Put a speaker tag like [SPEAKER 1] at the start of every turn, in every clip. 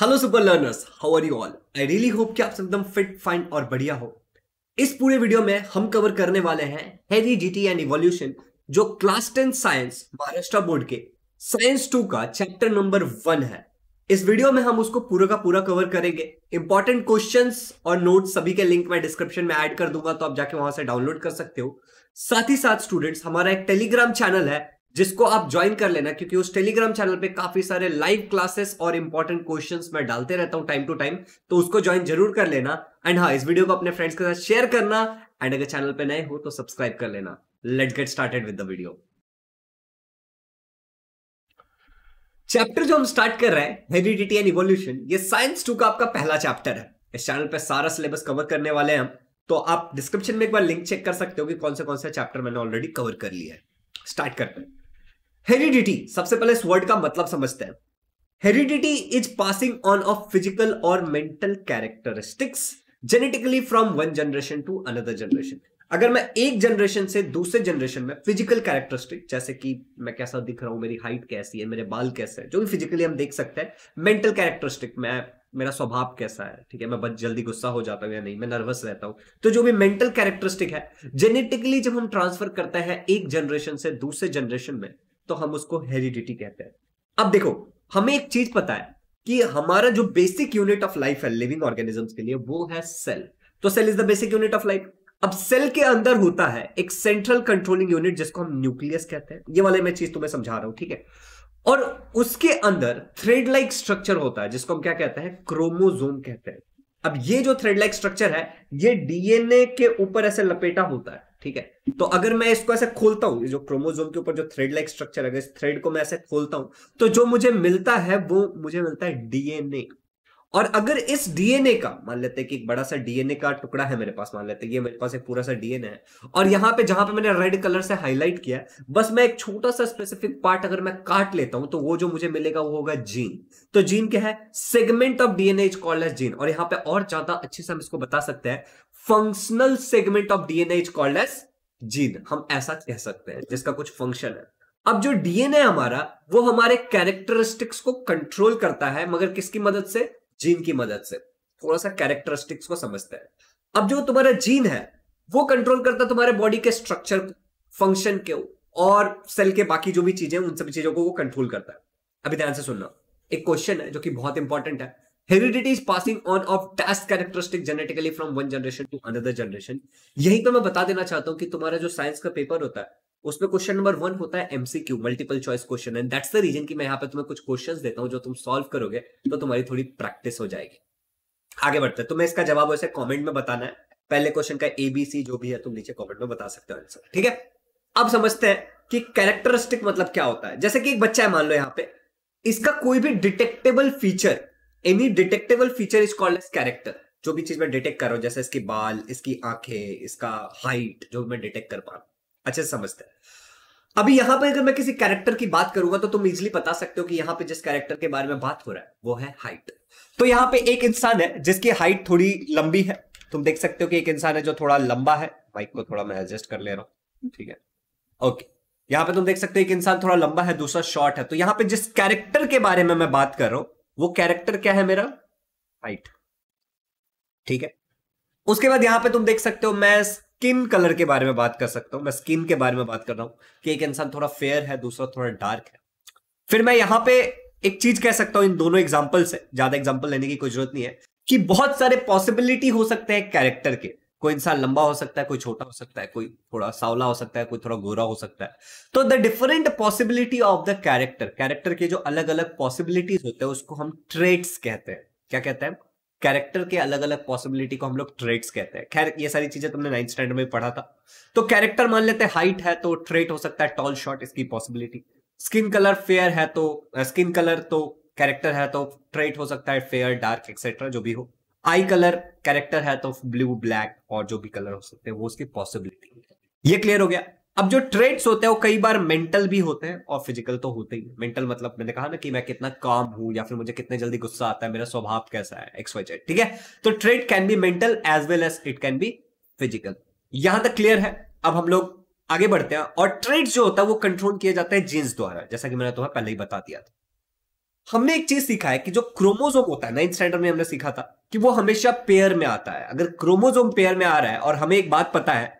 [SPEAKER 1] hello super learners how are you all I really hope कि आप सब एकदम फिट फाइन और बढ़िया हो इस पूरे वीडियो में हम कवर करने वाले हैं हेरी जीटी एंड इवोल्यूशन जो class ten science Maharashtra board के साइंस टू का चैप्टर नंबर वन है इस वीडियो में हम उसको पूरा का पूरा कवर करेंगे इंपॉर्टेंट क्वेश्चन और नोट सभी के लिंक मैं डिस्क्रिप्शन में ऐड कर दूंगा तो आप जाके वहां से डाउनलोड कर सकते हो साथ ही साथ स्टूडेंट्स हमारा एक टेलीग्राम चैनल है जिसको आप ज्वाइन कर लेना क्योंकि उस टेलीग्राम चैनल पे काफी सारे लाइव क्लासेस और इंपॉर्टेंट क्वेश्चंस मैं डालते रहता हूं टाइम टू टाइम तो उसको ज्वाइन जरूर कर लेना एंड हाँ इस वीडियो को अपने फ्रेंड्स के साथ शेयर करना एंड अगर चैनल पे नए हो तो सब्सक्राइब कर लेना let get started with the video chapter जो हम स्टार्ट कर रहे हैं हेरिडिटी एंड इवोल्यूशन ये साइंस टू का आपका पहला चैप्टर है इस चैनल पर सारा सिलेबस कवर करने वाले हैं हम तो आप डिस्क्रिप्शन में एक बार लिंक चेक कर सकते हो कि कौन से कौन से चैप्टर मैंने ऑलरेडी कवर कर लिया है स्टार्ट करते हैं हेरिडिटी सबसे पहले इस वर्ड का मतलब समझते हैं heredity is passing on of physical और mental characteristics genetically from one generation to another generation अगर मैं एक जनरेशन से दूसरे जनरेशन में फिजिकल कैरेक्टरिस्टिक जैसे कि मैं कैसा दिख रहा हूं मेरी हाइट कैसी है मेरे बाल कैसे हैं जो भी फिजिकली हम देख सकते हैं मेंटल कैरेक्टरिस्टिक मैं मेरा स्वभाव कैसा है ठीक है मैं बहुत जल्दी गुस्सा हो जाता हूँ या नहीं मैं नर्वस रहता हूँ तो जो भी मेंटल कैरेक्टरिस्टिक है जेनेटिकली जब हम ट्रांसफर करते हैं एक जनरेशन से दूसरे जनरेशन में तो हम उसको हेरिडिटी कहते हैं अब देखो हमें एक चीज पता है कि हमारा जो बेसिक यूनिट ऑफ लाइफ है लिविंग ऑर्गेनिजम्स के लिए वो है सेल तो cell is the basic unit of life अब सेल के अंदर होता है एक सेंट्रल कंट्रोलिंग यूनिट जिसको हम न्यूक्लियस कहते हैं ये वाले मैं चीज तुम्हें समझा रहा हूं ठीक है और उसके अंदर थ्रेड लाइक स्ट्रक्चर होता है जिसको हम क्या कहते हैं क्रोमोजोम कहते हैं अब ये जो थ्रेड लाइक स्ट्रक्चर है ये डीएनए के ऊपर ऐसे लपेटा होता है ठीक है तो अगर मैं इसको ऐसे खोलता हूं जो क्रोमोजोम के ऊपर जो थ्रेड लाइक स्ट्रक्चर है इस थ्रेड को मैं ऐसे खोलता हूं तो जो मुझे मिलता है वो मुझे मिलता है डीएनए और अगर इस डीएनए का मान लेते हैं कि एक बड़ा सा डीएनए का टुकड़ा है मेरे पास मान लेते हैं ये मेरे पास एक पूरा सा डीएनए है और यहां पे जहां पे मैंने रेड कलर से हाईलाइट किया बस मैं एक छोटा सा स्पेसिफिक पार्ट अगर मैं काट लेता हूं तो वो जो मुझे मिलेगा वो होगा जीन तो जीन क्या है segment of DNA is called as gene और यहां पर और ज्यादा अच्छे से हम इसको बता सकते हैं functional segment of DNA is called as gene हम ऐसा कह सकते हैं जिसका कुछ फंक्शन है अब जो डीएनए हमारा वो हमारे कैरेक्टरिस्टिक्स को कंट्रोल करता है मगर किसकी मदद से जीन की मदद से थोड़ा सा कैरेक्टरिस्टिक्स को समझते हैं अब जो तुम्हारा जीन है वो कंट्रोल करता है तुम्हारे बॉडी के स्ट्रक्चर फंक्शन के और सेल के बाकी जो भी चीजें उन सभी चीजों को वो कंट्रोल करता है अभी ध्यान से सुनना एक क्वेश्चन है जो कि बहुत इंपॉर्टेंट है heredity is passing on of task characteristic genetically from one generation to another generation यही पर मैं बता देना चाहता हूँ कि तुम्हारा जो साइंस का पेपर होता है उसमें क्वेश्चन नंबर वन होता है MCQ multiple choice question and that's the reason कि मैं यहाँ पे तुम्हें कुछ क्वेश्चंस देता हूँ जो तुम सॉल्व करोगे तो तुम्हारी थोड़ी प्रैक्टिस हो जाएगी आगे बढ़ते हैं तुम्हें इसका जवाब वैसे कमेंट में बताना है पहले क्वेश्चन का ए बी सी जो भी है तुम नीचे कॉमेंट में बता सकते हो आंसर ठीक है अब समझते हैं कि कैरेक्टरिस्टिक मतलब क्या होता है जैसे कि एक बच्चा है मान लो यहाँ पे इसका कोई भी detectable feature any detectable feature is called as character जो भी चीज मैं डिटेक्ट कर रहा हूं जैसे इसकी बाल इसकी आंखें इसका हाइट जो मैं डिटेक्ट कर पा रहा हूं अच्छे से समझते हैं अभी यहां पर अगर मैं किसी कैरेक्टर की बात करूंगा तो तुम इजिली बता सकते हो कि यहाँ पे जिस कैरेक्टर के बारे में बात हो रहा है वो है हाइट तो यहाँ पे एक इंसान है जिसकी हाइट थोड़ी लंबी है तुम देख सकते हो कि एक इंसान है जो थोड़ा लंबा है बाइक को थोड़ा मैं एडजस्ट कर ले रहा हूं ठीक है ओके यहाँ पे तुम देख सकते हो एक इंसान थोड़ा लंबा है दूसरा शॉर्ट है तो यहाँ पे जिस कैरेक्टर के बारे में मैं बात कर रहा हूँ वो कैरेक्टर क्या है मेरा हाइट ठीक है उसके बाद यहां पे तुम देख सकते हो मैं स्किन कलर के बारे में बात कर सकता हूं मैं स्किन के बारे में बात कर रहा हूं कि एक इंसान थोड़ा फेयर है दूसरा थोड़ा डार्क है फिर मैं यहां पे एक चीज कह सकता हूं इन दोनों एग्जाम्पल से ज्यादा एग्जाम्पल लेने की कोई जरूरत नहीं है कि बहुत सारे पॉसिबिलिटी हो सकते हैं कैरेक्टर के कोई इंसान लंबा हो सकता है कोई छोटा हो सकता है कोई थोड़ा सावला हो सकता है कोई थोड़ा गोरा हो सकता है तो the different possibility of the character character के जो अलग अलग पॉसिबिलिटीज होते हैं उसको हम ट्रेट्स कहते हैं क्या कहते हैं कैरेक्टर के अलग अलग पॉसिबिलिटी को हम लोग ट्रेट्स कहते हैं खैर ये सारी चीजें तुमने नाइन्थ स्टैंडर्ड में पढ़ा था तो कैरेक्टर मान लेते हैं हाइट है तो ट्रेट हो सकता है टॉल शॉर्ट इसकी पॉसिबिलिटी स्किन कलर फेयर है तो स्किन कलर तो कैरेक्टर है तो ट्रेट हो सकता है फेयर डार्क एक्सेट्रा जो भी हो आई कलर कैरेक्टर है तो ब्लू ब्लैक और जो भी कलर हो सकते हैं वो उसकी पॉसिबिलिटी ये क्लियर हो गया अब जो ट्रेड्स होते हैं वो कई बार मेंटल भी होते हैं और फिजिकल तो होते ही मेंटल मतलब मैंने कहा ना कि मैं कितना काम हूं या फिर मुझे कितने जल्दी गुस्सा आता है मेरा स्वभाव कैसा है एक्स वाई जेड ठीक है तो trait can be mental as well as it can be physical यहां तक क्लियर है अब हम लोग आगे बढ़ते हैं और ट्रेड जो होता है वो कंट्रोल किया जाता है जीन्स द्वारा जैसा कि मैंने तुम्हें पहले ही बता दिया था हमने एक चीज सीखा है कि जो क्रोमोजोम होता है नाइन्थ स्टैंडर्ड में हमने सीखा था कि वो हमेशा पेयर में आता है अगर क्रोमोजोम पेयर में आ रहा है और हमें एक बात पता है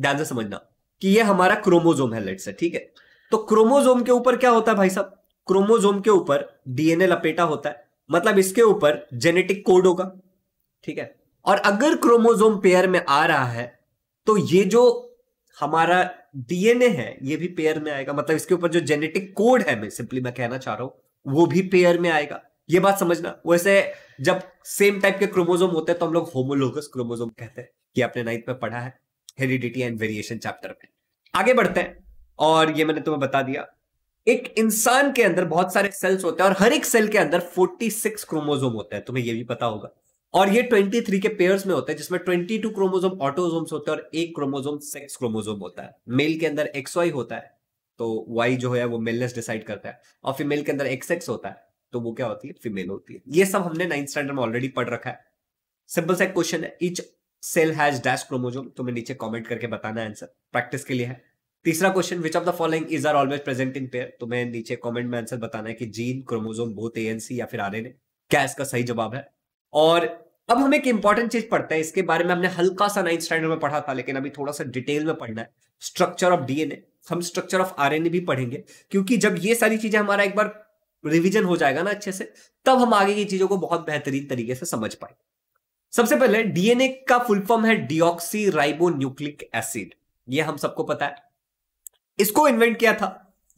[SPEAKER 1] ध्यान से समझना कि ये हमारा क्रोमोजोम है लेट से ठीक है तो क्रोमोजोम के ऊपर क्या होता है भाई साहब क्रोमोजोम के ऊपर डीएनए लपेटा होता है मतलब इसके ऊपर जेनेटिक कोड होगा ठीक है और अगर क्रोमोजोम पेयर में आ रहा है तो ये जो हमारा डीएनए है ये भी पेयर में आएगा मतलब इसके ऊपर जो जेनेटिक कोड है मैं सिंपली मैं कहना चाह रहा हूं वो भी पेयर में आएगा ये बात समझना वैसे जब सेम टाइप के क्रोमोजोम होते हैं तो हम लोग होमोलोगस क्रोमोजोम कहते हैं कि आपने नाइन्थ में पढ़ा है हेरिडिटी एंड वेरिएशन चैप्टर में आगे बढ़ते हैं और ये मैंने तुम्हें बता दिया एक इंसान के अंदर बहुत सारे सेल्स होते हैं और हर एक सेल के अंदर 46 क्रोमोजोम होते हैं तुम्हें यह भी पता होगा और ये 23 के पेयर्स में होते हैं जिसमें 22 क्रोमोजोम ऑटोजोम्स होते हैं और एक क्रोमोजोम सेक्स क्रोमोजोम होता है मेल के अंदर एक्सवाई होता है तो वाई जो है वो मेलनेस डिसाइड करता है और फीमेल के अंदर एक्स एक्स होता है तो वो क्या होती है फीमेल होती है ये सब हमने नाइन्थ स्टैंडर्ड में ऑलरेडी पढ़ रखा है सिंपल सा क्वेश्चन है each cell has dash chromosome तुम्हें नीचे कमेंट करके बताना आंसर प्रैक्टिस के लिए है तीसरा question which of the following is are always present in pair तुम्हें नीचे कमेंट में आंसर बताना है कि जीन क्रोमोजोम बोथ एएनसी या फिर आरएनए क्या इसका सही जवाब है और अब हम एक इंपॉर्टेंट चीज पढ़ते हैं इसके बारे में हमने हल्का सा नाइन्थ स्टैंडर्ड में पढ़ा था लेकिन अभी थोड़ा सा डिटेल में पढ़ना है स्ट्रक्चर ऑफ डीएनए हम स्ट्रक्चर ऑफ आर भी पढ़ेंगे क्योंकि जब ये सारी चीजें हमारा एक बार रिविजन हो जाएगा ना अच्छे से तब हम आगे की चीजों को बहुत बेहतरीन तरीके से समझ पाए सबसे पहले डीएनए का फुल फॉर्म है डिऑक्सी राइबो न्यूक्लिक एसिड ये हम सबको पता है इसको इन्वेंट किया था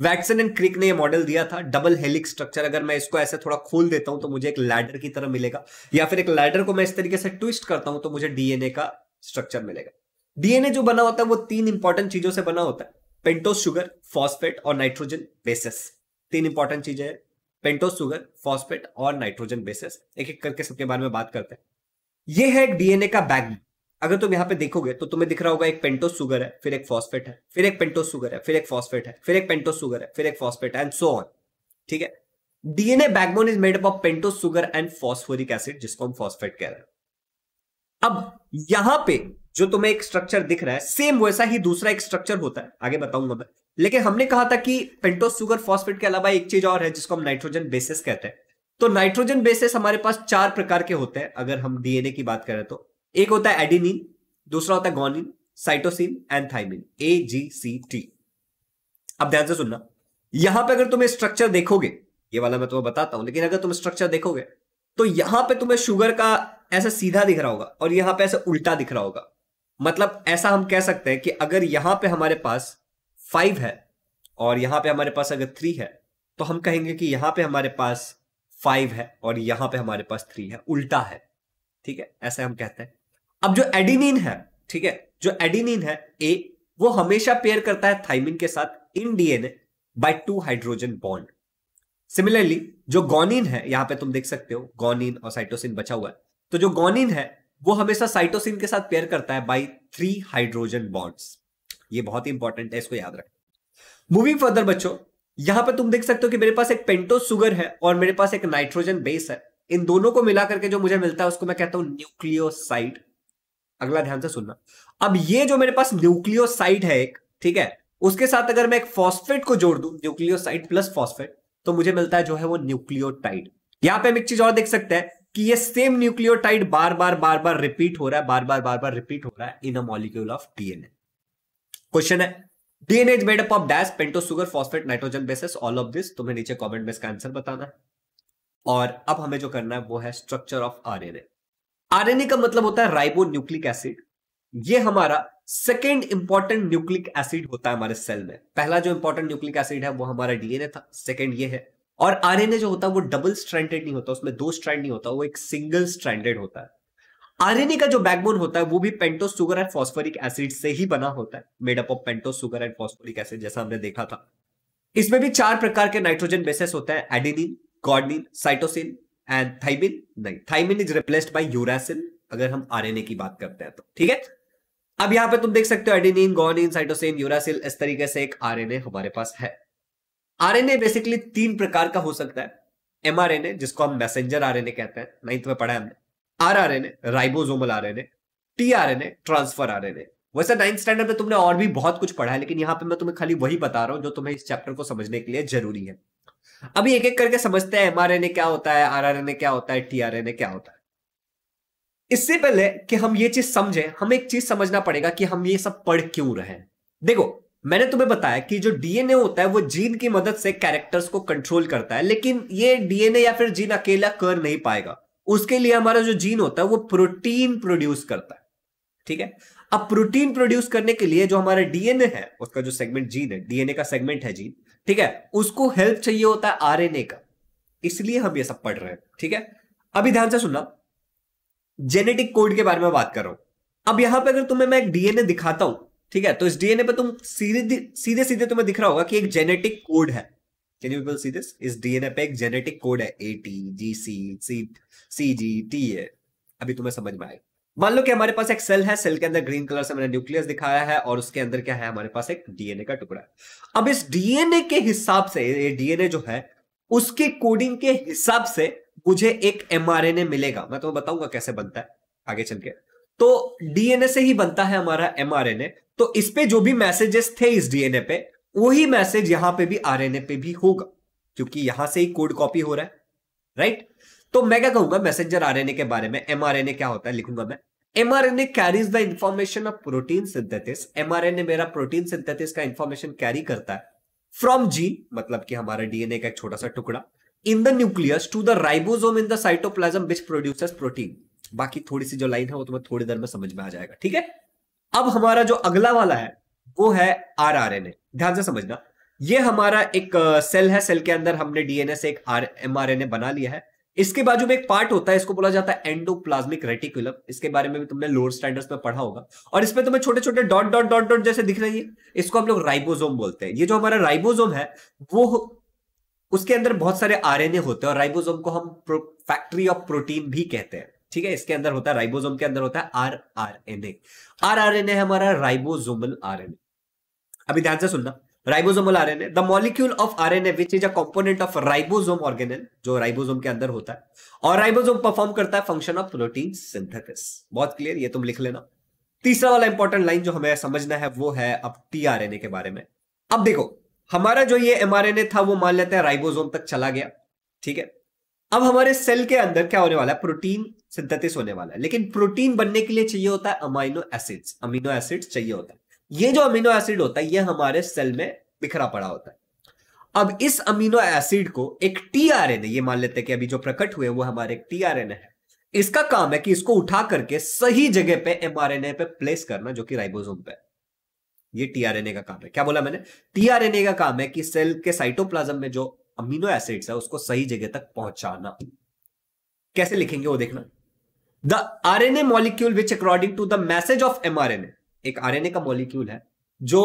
[SPEAKER 1] वैक्सन एंड क्रिक ने ये मॉडल दिया था डबल हेलिक स्ट्रक्चर अगर मैं इसको ऐसे थोड़ा खोल देता हूं तो मुझे एक लैडर की तरह मिलेगा या फिर एक लैडर को मैं इस तरीके से ट्विस्ट करता हूं तो मुझे डीएनए का स्ट्रक्चर मिलेगा डीएनए जो बना होता है वो तीन इंपॉर्टेंट चीजों से बना होता है पेंटोस शुगर फॉस्फेट और नाइट्रोजन बेसिस तीन इंपॉर्टेंट चीजें हैं पेंटोस शुगर फॉस्फेट और नाइट्रोजन बेसिस एक एक करके सबके बारे में बात करते हैं ये है एक डीएनए का बैग अगर तुम यहाँ पे देखोगे तो तुम्हें दिख रहा होगा एक पेंटोस शुगर है फिर एक फॉस्फेट है फिर एक पेंटोस शुगर है फिर एक फॉस्फेट है फिर एक पेंटोस शुगर है फिर एक फॉस्फेट एंड सो ऑन ठीक है DNA backbone is made up of pentose sugar and phosphoric acid जिसको हम फॉस्फेट कह रहे हैं अब यहां पे जो तुम्हें एक स्ट्रक्चर दिख रहा है सेम वैसा ही दूसरा एक स्ट्रक्चर होता है आगे बताऊंगा मैं लेकिन हमने कहा था कि पेंटोस सुगर फॉस्फेट के अलावा एक चीज और है जिसको हम नाइट्रोजन बेसिस कहते हैं तो नाइट्रोजन बेसिस हमारे पास चार प्रकार के होते हैं अगर हम डीएनए की बात करें तो एक होता है एडिनिन दूसरा होता है guanine cytosine and thymine A G C T अब ध्यान से सुनना यहां पे अगर तुम्हें स्ट्रक्चर देखोगे ये वाला मैं तुम्हें बताता हूं लेकिन अगर तुम स्ट्रक्चर देखोगे तो यहां पे तुम्हें शुगर का ऐसा सीधा दिख रहा होगा और यहां पे ऐसा उल्टा दिख रहा होगा मतलब ऐसा हम कह सकते हैं कि अगर यहां पे हमारे पास फाइव है और यहां पे हमारे पास अगर थ्री है तो हम कहेंगे कि यहां पे हमारे पास फाइव है और यहां पे हमारे पास थ्री है उल्टा है ठीक है ऐसे हम कहते हैं अब जो एडिनिन है ठीक है जो एडिनिन है ए वो हमेशा पेयर करता है थाइमिन के साथ in DNA by two hydrogen bond similarly जो गोनिन है यहां पे तुम देख सकते हो गोनिन और साइटोसिन बचा हुआ है तो जो गोनिन है वो हमेशा साइटोसिन के साथ पेयर करता है बाई थ्री हाइड्रोजन बॉन्ड्स ये बहुत ही इंपॉर्टेंट है इसको याद रखना मूविंग फर्दर बच्चों यहां पर तुम देख सकते हो कि मेरे पास एक पेंटो सुगर है और मेरे पास एक नाइट्रोजन बेस है इन दोनों को मिला करके जो मुझे मिलता है उसको मैं कहता हूं न्यूक्लियोसाइड अगला ध्यान से सुनना अब ये जो मेरे पास न्यूक्लियोसाइड है एक ठीक है उसके साथ अगर मैं एक फॉस्फेट को जोड़ दू न्यूक्लियोसाइड प्लस फॉस्फेट तो मुझे मिलता है जो है वो न्यूक्लियोटाइड यहां पे हम एक चीज और देख सकते हैं कि ये सेम न्यूक्लियोटाइड बार बार बार बार रिपीट हो रहा है बार बार बार बार रिपीट हो रहा है in a molecule of DNA question है DNA is made up of dash pentose sugar phosphate nitrogen bases all of this तुम्हें नीचे कमेंट में इसका आंसर बताना है और अब हमें जो करना है वो है स्ट्रक्चर ऑफ आरएनए आरएनए का मतलब होता है राइबो न्यूक्लिक एसिड ये हमारा सेकेंड इंपॉर्टेंट न्यूक्लिक एसिड होता है हमारे सेल में पहला जो इंपॉर्टेंट न्यूक्लिक एसिड है वो हमारा डीएनए था सेकेंड ये है और आरएनए जो होता है वो डबल स्ट्रैंडेड नहीं होता उसमें दो स्ट्रैंड नहीं होता वो एक सिंगल स्ट्रैंडेड होता है आरएनए का जो बैकबोन होता है वो भी pentose sugar and phosphoric acid से ही बना होता है made up of pentose sugar and phosphoric acid जैसा हमने देखा था इसमें भी चार प्रकार के नाइट्रोजन बेसेस होते हैं adenine guanine cytosine and thymine नहीं thymine is replaced by uracil अगर हम आरएनए की बात करते हैं तो ठीक है अब यहां पे तुम देख सकते हो एडेनिन गॉनिन साइटोसिन यूरासिल इस तरीके से एक आरएनए हमारे पास है आरएनए बेसिकली तीन प्रकार का हो सकता है एमआरएनए जिसको हम मैसेंजर आरएनए कहते हैं नाइन्थ तो में पढ़ा है हमने rRNA ribosomal RNA tRNA transfer RNA वैसे नाइन्थ स्टैंडर्ड में तुमने और भी बहुत कुछ पढ़ा है लेकिन यहाँ पे मैं तुम्हें खाली वही बता रहा हूँ जो तुम्हें इस चैप्टर को समझने के लिए जरूरी है अभी एक एक करके समझते हैं एमआरएनए क्या होता है आरआरएनए क्या होता है टीआरएनए क्या होता है इससे पहले कि हम ये चीज समझें हम एक चीज समझना पड़ेगा कि हम ये सब पढ़ क्यों रहे हैं देखो मैंने तुम्हें बताया कि जो डीएनए होता है वो जीन की मदद से कैरेक्टर्स को कंट्रोल करता है लेकिन ये डीएनए या फिर जीन अकेला कर नहीं पाएगा उसके लिए हमारा जो जीन होता है वो प्रोटीन प्रोड्यूस करता है ठीक है अब प्रोटीन प्रोड्यूस करने के लिए जो हमारा डीएनए है उसका जो सेगमेंट जीन है डीएनए का सेगमेंट है जीन ठीक है उसको हेल्प चाहिए होता है आरएनए का इसलिए हम ये सब पढ़ रहे हैं ठीक है अभी ध्यान से सुनना जेनेटिक कोड के बारे में बात कर रहा हूं अब यहां पर अगर तुम्हें मैं एक डीएनए दिखाता हूं ठीक है तो इस डीएनए पर तुम सीधे सीधे सीधे तुम्हें दिख रहा होगा कि एक जेनेटिक कोड है can you people see this इस डीएनए पे एक जेनेटिक कोड है A T G C C C G T A अभी तुम्हें समझ में आए मान लो कि हमारे पास एक सेल है सेल के अंदर ग्रीन कलर से मैंने न्यूक्लियस दिखाया है और उसके अंदर क्या है हमारे पास एक डीएनए का टुकड़ा है अब इस डीएनए के हिसाब से ये डीएनए जो है उसके कोडिंग के हिसाब से मुझे एक एमआरएनए मिलेगा मैं तुम्हें बताऊंगा कैसे बनता है आगे चल के तो डीएनए से ही बनता है हमारा एमआरएनए तो इस पे जो भी मैसेजेस थे इस डीएनए पे वही मैसेज यहां पे भी आरएनए पे भी होगा क्योंकि यहां से ही कोड कॉपी हो रहा है राइट तो मैं क्या कहूंगा मैसेजर आरएनए के बारे में एमआरएनए क्या होता है लिखूंगा मैं mRNA carries the information of protein synthesis mRNA मेरा प्रोटीन सिंथेसिस का इंफॉर्मेशन कैरी करता है फ्रॉम जीन मतलब कि हमारा डीएनए का एक छोटा सा टुकड़ा in the nucleus to the ribosome in the cytoplasm which produces protein बाकी थोड़ी सी जो लाइन है वो तुम्हें थोड़ी देर में समझ में आ जाएगा ठीक है अब हमारा जो अगला वाला है वो है आर आर एन ए ध्यान से समझना ये हमारा एक सेल है सेल के अंदर हमने डीएनए से एक R M R N A बना लिया है इसके बाजू में एक पार्ट होता है इसको बोला जाता है एंडोप्लाज्मिक रेटिकुलम इसके बारे में भी तुमने लोअर स्टैंडर्ड्स में पढ़ा होगा और इसमें तुम्हें छोटे छोटे डॉट डॉट डॉट डॉट जैसे दिख रही है इसको हम लोग राइबोसोम बोलते हैं ये जो हमारा राइबोसोम है वो उसके अंदर बहुत सारे आरएनए होते हैं और राइबोसोम को हम फैक्ट्री ऑफ प्रोटीन भी कहते हैं ठीक है इसके अंदर होता है राइबोसोम के अंदर होता है R R N A R R N A हमारा राइबोसोमल आर एन ए अभी ध्यान से सुनना ribosomal RNA the molecule of R N A which is a component of ribosome organelle जो राइबोसोम के अंदर होता है और राइबोसोम परफॉर्म करता है फंक्शन ऑफ प्रोटीन सिंथेसिस बहुत क्लियर ये तुम लिख लेना तीसरा वाला इंपॉर्टेंट लाइन जो हमें समझना है वो है अब टी आर एन ए के बारे में अब देखो हमारा जो ये एमआरएनए था वो मान लेते हैं राइबोसोम तक चला गया ठीक है अब हमारे सेल के अंदर क्या होने वाला है प्रोटीन सिंथेसिस होने वाला है लेकिन प्रोटीन बनने के लिए चाहिए होता है अमाइनो एसिड्स अमीनो एसिड्स चाहिए होता है ये जो अमीनो एसिड होता है ये हमारे सेल में बिखरा पड़ा होता है अब इस अमीनो एसिड को एक टी आर एन ये मान लेते हैं कि अभी जो प्रकट हुए वो हमारे एक टी आर एन है इसका काम है कि इसको उठा करके सही जगह पे एम आर एन ए पे प्लेस करना जो कि राइबोसोम पे है ये टीआरएनए का काम है क्या बोला मैंने टीआरएनए का काम है कि सेल के साइटोप्लाज्म में जो अमीनो एसिड्स है उसको सही जगह तक पहुंचाना कैसे लिखेंगे वो देखना the R N A molecule which according to the message of M R N A एक आर एन ए का मॉलिक्यूल है जो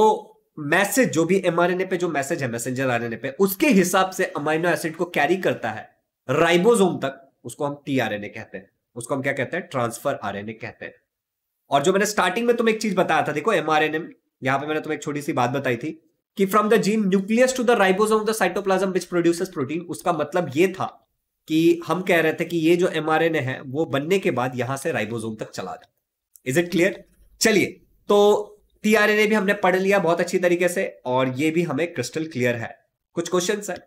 [SPEAKER 1] मैसेज जो भी एम आर एन ए पे जो मैसेज है मैसेजर आर एन ए पे उसके हिसाब से अमाइनो एसिड को कैरी करता है राइबोसोम तक उसको हम टी आर एन ए कहते हैं उसको हम क्या कहते हैं ट्रांसफर आर एन ए कहते हैं और जो मैंने स्टार्टिंग में तुम्हें एक चीज बताया था देखो एम आर एन ए यहां पर मैंने तुम्हें एक छोटी सी बात बताई थी कि from the gene nucleus to the ribosome of the cytoplasm which produces protein उसका मतलब ये था कि हम कह रहे थे कि ये जो एमआरएनए है वो बनने के बाद यहां से राइबोसोम तक चला जाता इज इट क्लियर चलिए तो टीआरएनए भी हमने पढ़ लिया बहुत अच्छी तरीके से और ये भी हमें क्रिस्टल क्लियर है कुछ क्वेश्चन है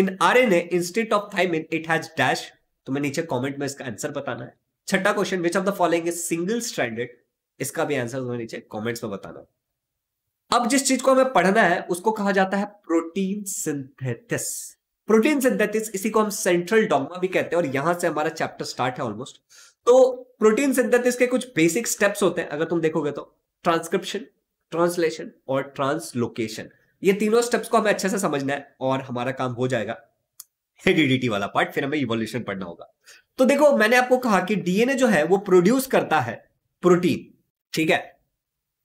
[SPEAKER 1] in R N A instead of thymine it has dash तुम्हें नीचे कॉमेंट में इसका आंसर बताना है छठा question which of the following is single stranded इसका भी आंसर तुम्हें नीचे कॉमेंट्स में बताना है अब जिस चीज को हमें पढ़ना है उसको कहा जाता है प्रोटीन सिंथेटिस प्रोटीन सिंथेटिस इसी को हम सेंट्रल डॉगमा भी कहते हैं और यहां से हमारा चैप्टर स्टार्ट है ऑलमोस्ट तो प्रोटीन सिंथेटिस के कुछ बेसिक स्टेप्स होते हैं अगर तुम देखोगे तो ट्रांसक्रिप्शन ट्रांसलेशन और ट्रांसलोकेशन ये तीनों स्टेप्स को हमें अच्छे से समझना है और हमारा काम हो जाएगा हेरिडिटी वाला पार्ट फिर हमें इवोल्यूशन पढ़ना होगा तो देखो मैंने आपको कहा कि डीएनए जो है वो प्रोड्यूस करता है प्रोटीन ठीक है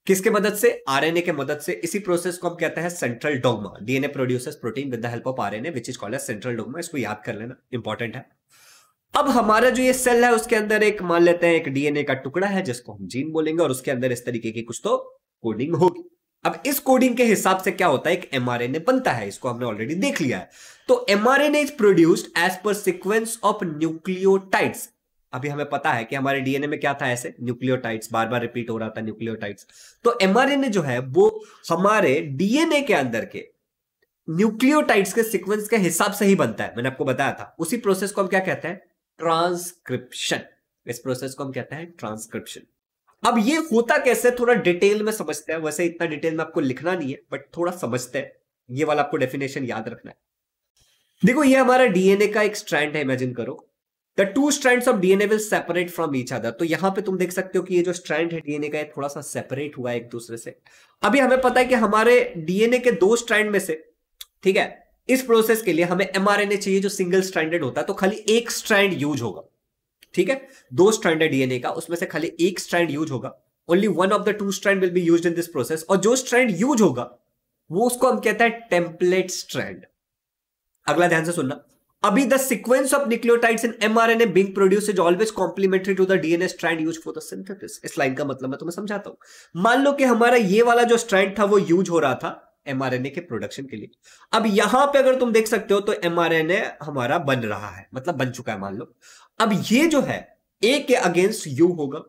[SPEAKER 1] किसके मदद से आरएनए के मदद से इसी प्रोसेस को हम कहते हैं central dogma DNA produces protein with the help of RNA which is called central dogma इसको याद कर लेना इंपॉर्टेंट है अब हमारा जो ये सेल है उसके अंदर एक मान लेते हैं एक डीएनए का टुकड़ा है जिसको हम जीन बोलेंगे और उसके अंदर इस तरीके की कुछ तो कोडिंग होगी अब इस कोडिंग के हिसाब से क्या होता है एक एमआरएनए बनता है इसको हमने ऑलरेडी देख लिया है तो mRNA is produced as per sequence of nucleotides अभी हमें पता है कि हमारे डीएनए में क्या था ऐसे न्यूक्लियोटाइड्स बार बार रिपीट हो रहा था न्यूक्लियोटाइड्स तो एमआरएनए जो है वो हमारे डीएनए के अंदर के न्यूक्लियोटाइड्स के सीक्वेंस के हिसाब से ही बनता है मैंने आपको बताया था उसी प्रोसेस को हम क्या कहते हैं ट्रांसक्रिप्शन इस प्रोसेस को हम कहते हैं ट्रांसक्रिप्शन अब ये होता कैसे थोड़ा डिटेल में समझते हैं वैसे इतना डिटेल में आपको लिखना नहीं है बट थोड़ा समझते हैं ये वाला आपको डेफिनेशन याद रखना है देखो ये हमारा डीएनए का एक स्ट्रैंड है इमेजिन करो the two strand of DNA will separate from each other तो यहां पे तुम देख सकते हो कि ये जो स्ट्रैंड है डीएनए का थोड़ा सा सेपरेट हुआ है एक दूसरे से अभी हमें पता है कि हमारे डीएनए के दो स्ट्रैंड में से ठीक है इस प्रोसेस के लिए हमें एमआरएनए चाहिए जो सिंगल स्ट्रैंडेड होता है तो खाली एक स्ट्रैंड यूज होगा ठीक है दो स्ट्रैंड डीएनए का उसमें से खाली एक स्ट्रैंड यूज होगा only one of the two strand will be use in this process और जो स्ट्रैंड यूज होगा वो उसको हम कहते हैं टेम्पलेट स्ट्रैंड अगला ध्यान से सुनना Abhi, the sequence of nucleotides in mRNA being produced is always complementary to the DNA strand use for the synthesis इस लाइन का मतलब मैं तुम्हें समझाता हूं मान लो कि हमारा ये वाला जो स्ट्रैंड था वो यूज हो रहा था एमआरएनए के प्रोडक्शन के लिए अब यहां पे अगर तुम देख सकते हो तो एमआरएनए हमारा बन रहा है मतलब बन चुका है मान लो अब ये जो है ए के अगेंस्ट यू होगा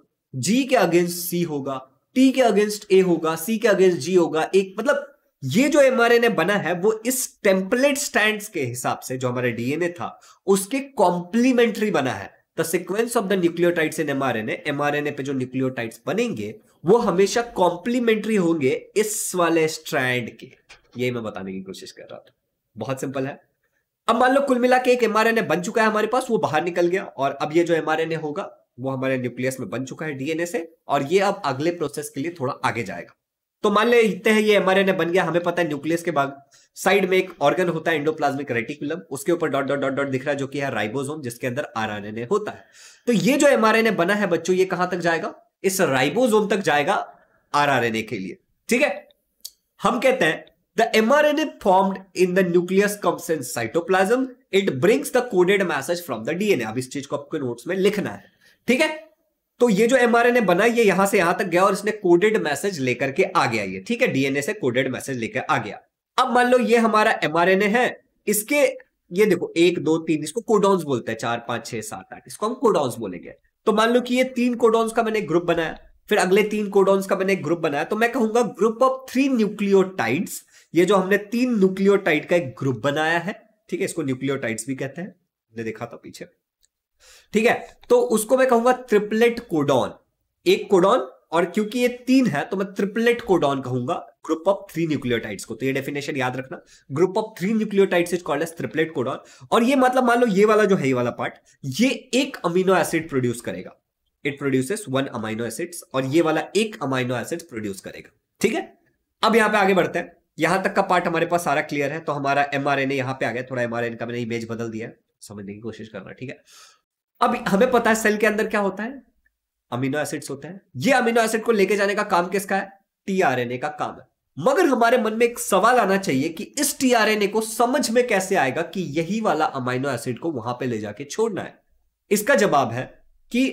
[SPEAKER 1] जी के अगेंस्ट सी होगा टी के अगेंस्ट ए होगा सी के अगेंस्ट जी होगा एक मतलब ये जो एमआरएनए बना है वो इस टेम्पलेट स्टैंड के हिसाब से जो हमारे डीएनए था उसके कॉम्प्लीमेंट्री बना है the sequence of the nucleotides in N A पे जो न्यूक्लियोटाइड्स बनेंगे वो हमेशा कॉम्प्लीमेंट्री होंगे इस वाले स्ट्रैंड के ये मैं बताने की कोशिश कर रहा था बहुत सिंपल है अब मान लो कुल मिला के एक एम आर एन ए बन चुका है हमारे पास वो बाहर निकल गया और अब ये जो एम आर एन ए होगा वो हमारे न्यूक्लियस में बन चुका है डीएनए से और ये अब अगले प्रोसेस के लिए थोड़ा आगे जाएगा तो मान लेते हैं ये एमआरएनए बन गया हमें पता है न्यूक्लियस के बाद साइड में एक ऑर्गन होता है एंडोप्लाज्मिक रेटिकुलम उसके ऊपर डॉट डॉट डॉट डॉट दिख रहा है जो कि है राइबोसोम जिसके अंदर आरएनए होता है तो ये जो एमआरएनए बना है बच्चों ये कहां तक जाएगा इस राइबोसोम तक जाएगा आरआरएनए के लिए ठीक है हम कहते हैं the mRNA formed in the nucleus comes in cytoplasm it brings the coded message from the DNA अब इस चीज को आपको नोट्स में लिखना है ठीक है तो ये जो एम आर एन ए बना ये यहां से यहां तक गया और इसने कोडेड मैसेज लेकर के आ गया ये ठीक है डीएनए से कोडेड मैसेज लेकर आ गया अब मान लो ये हमारा एम आर एन ए है इसके ये देखो एक दो तीन इसको कोडॉन्स बोलते हैं चार पांच छह सात आठ इसको हम कोडॉन्स बोलेंगे तो मान लो कि ये तीन कोडॉन्स का मैंने ग्रुप बनाया फिर अगले तीन कोडॉन्स का मैंने ग्रुप बनाया तो मैं कहूंगा ग्रुप ऑफ थ्री न्यूक्लियोटाइड ये जो हमने तीन न्यूक्लियोटाइड का एक ग्रुप बनाया है ठीक है इसको न्यूक्लियोटाइड्स भी कहते हैं देखा था पीछे ठीक है तो उसको मैं कहूंगा ट्रिपलेट कोडॉन एक कोडॉन और क्योंकि ये तीन है तो मैं ट्रिपलेट कोडॉन कहूंगा ग्रुप ऑफ थ्री न्यूक्लियोटाइड्स को तो ये डेफिनेशन याद रखना group of three nucleotides is called as triplet codon और ये मतलब मान लो ये वाला जो है ये वाला पार्ट ये एक अमीनो एसिड प्रोड्यूस करेगा it produces one amino acids और ये वाला एक अमाइनो एसिड प्रोड्यूस करेगा ठीक है अब यहां पे आगे बढ़ते हैं यहां तक का पार्ट हमारे पास सारा क्लियर है तो हमारा एमआरएनए यहां पर आ गया थोड़ा एमआरएनए का मैंने इमेज बदल दिया समझने की कोशिश करना ठीक है अब हमें पता है सेल के अंदर क्या होता है अमीनो एसिड्स होते हैं ये अमीनो एसिड को लेके जाने का काम किसका है टीआरएनए का काम है मगर हमारे मन में एक सवाल आना चाहिए कि इस टीआरएनए को समझ में कैसे आएगा कि यही वाला अमाइनो एसिड को वहां पे ले जाके छोड़ना है इसका जवाब है कि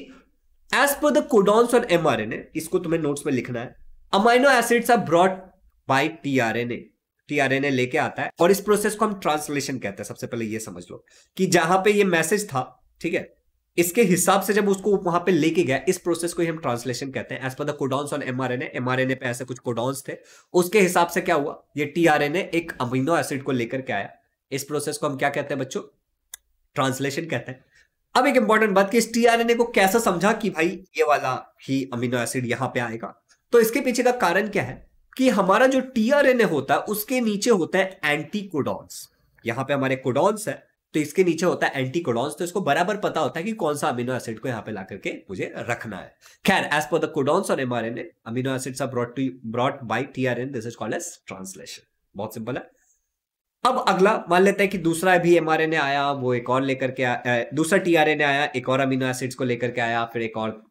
[SPEAKER 1] एज पर द कोडॉन्स और एमआरएनए इसको तुम्हें नोट्स में लिखना है amino acid are brought by tRNA tRNA लेके आता है और इस प्रोसेस को हम ट्रांसलेशन कहते हैं सबसे पहले यह समझ लो कि जहां पर यह मैसेज था ठीक है इसके हिसाब से जब उसको वहां पे लेके गया इस प्रोसेस को ही हम ट्रांसलेशन कहते हैं as per the codons on N A पे ऐसे कुछ कोडॉन्स थे उसके हिसाब से क्या हुआ ये टी आर एन ए एक अमीनो एसिड को लेकर के आया इस प्रोसेस को हम क्या कहते हैं बच्चों ट्रांसलेशन कहते हैं अब एक इंपॉर्टेंट बात कि इस टी आर एन ए को कैसे समझा कि भाई ये वाला ही अमीनो एसिड यहां पे आएगा तो इसके पीछे का कारण क्या है कि हमारा जो टी आर एन ए होता है उसके नीचे होता है एंटी कोडॉन्स यहां पे हमारे कोडॉन्स है तो इसके नीचे होता है एंटीकोडॉन्स तो इसको बराबर पता होता है कि कौन सा अमीनो एसिड को यहाँ पे ला करके मुझे रखना है खैर एज पर दोडॉन्स और M R N amino acid brought by T R N this is call as translation बहुत सिंपल है अब अगला मान लेते हैं कि दूसरा भी एम आर एमआरएनए आया वो एक और लेकर के आया दूसरा टीआरएनए आया एक और अमीनो एसिड्स को लेकर के आया फिर एक और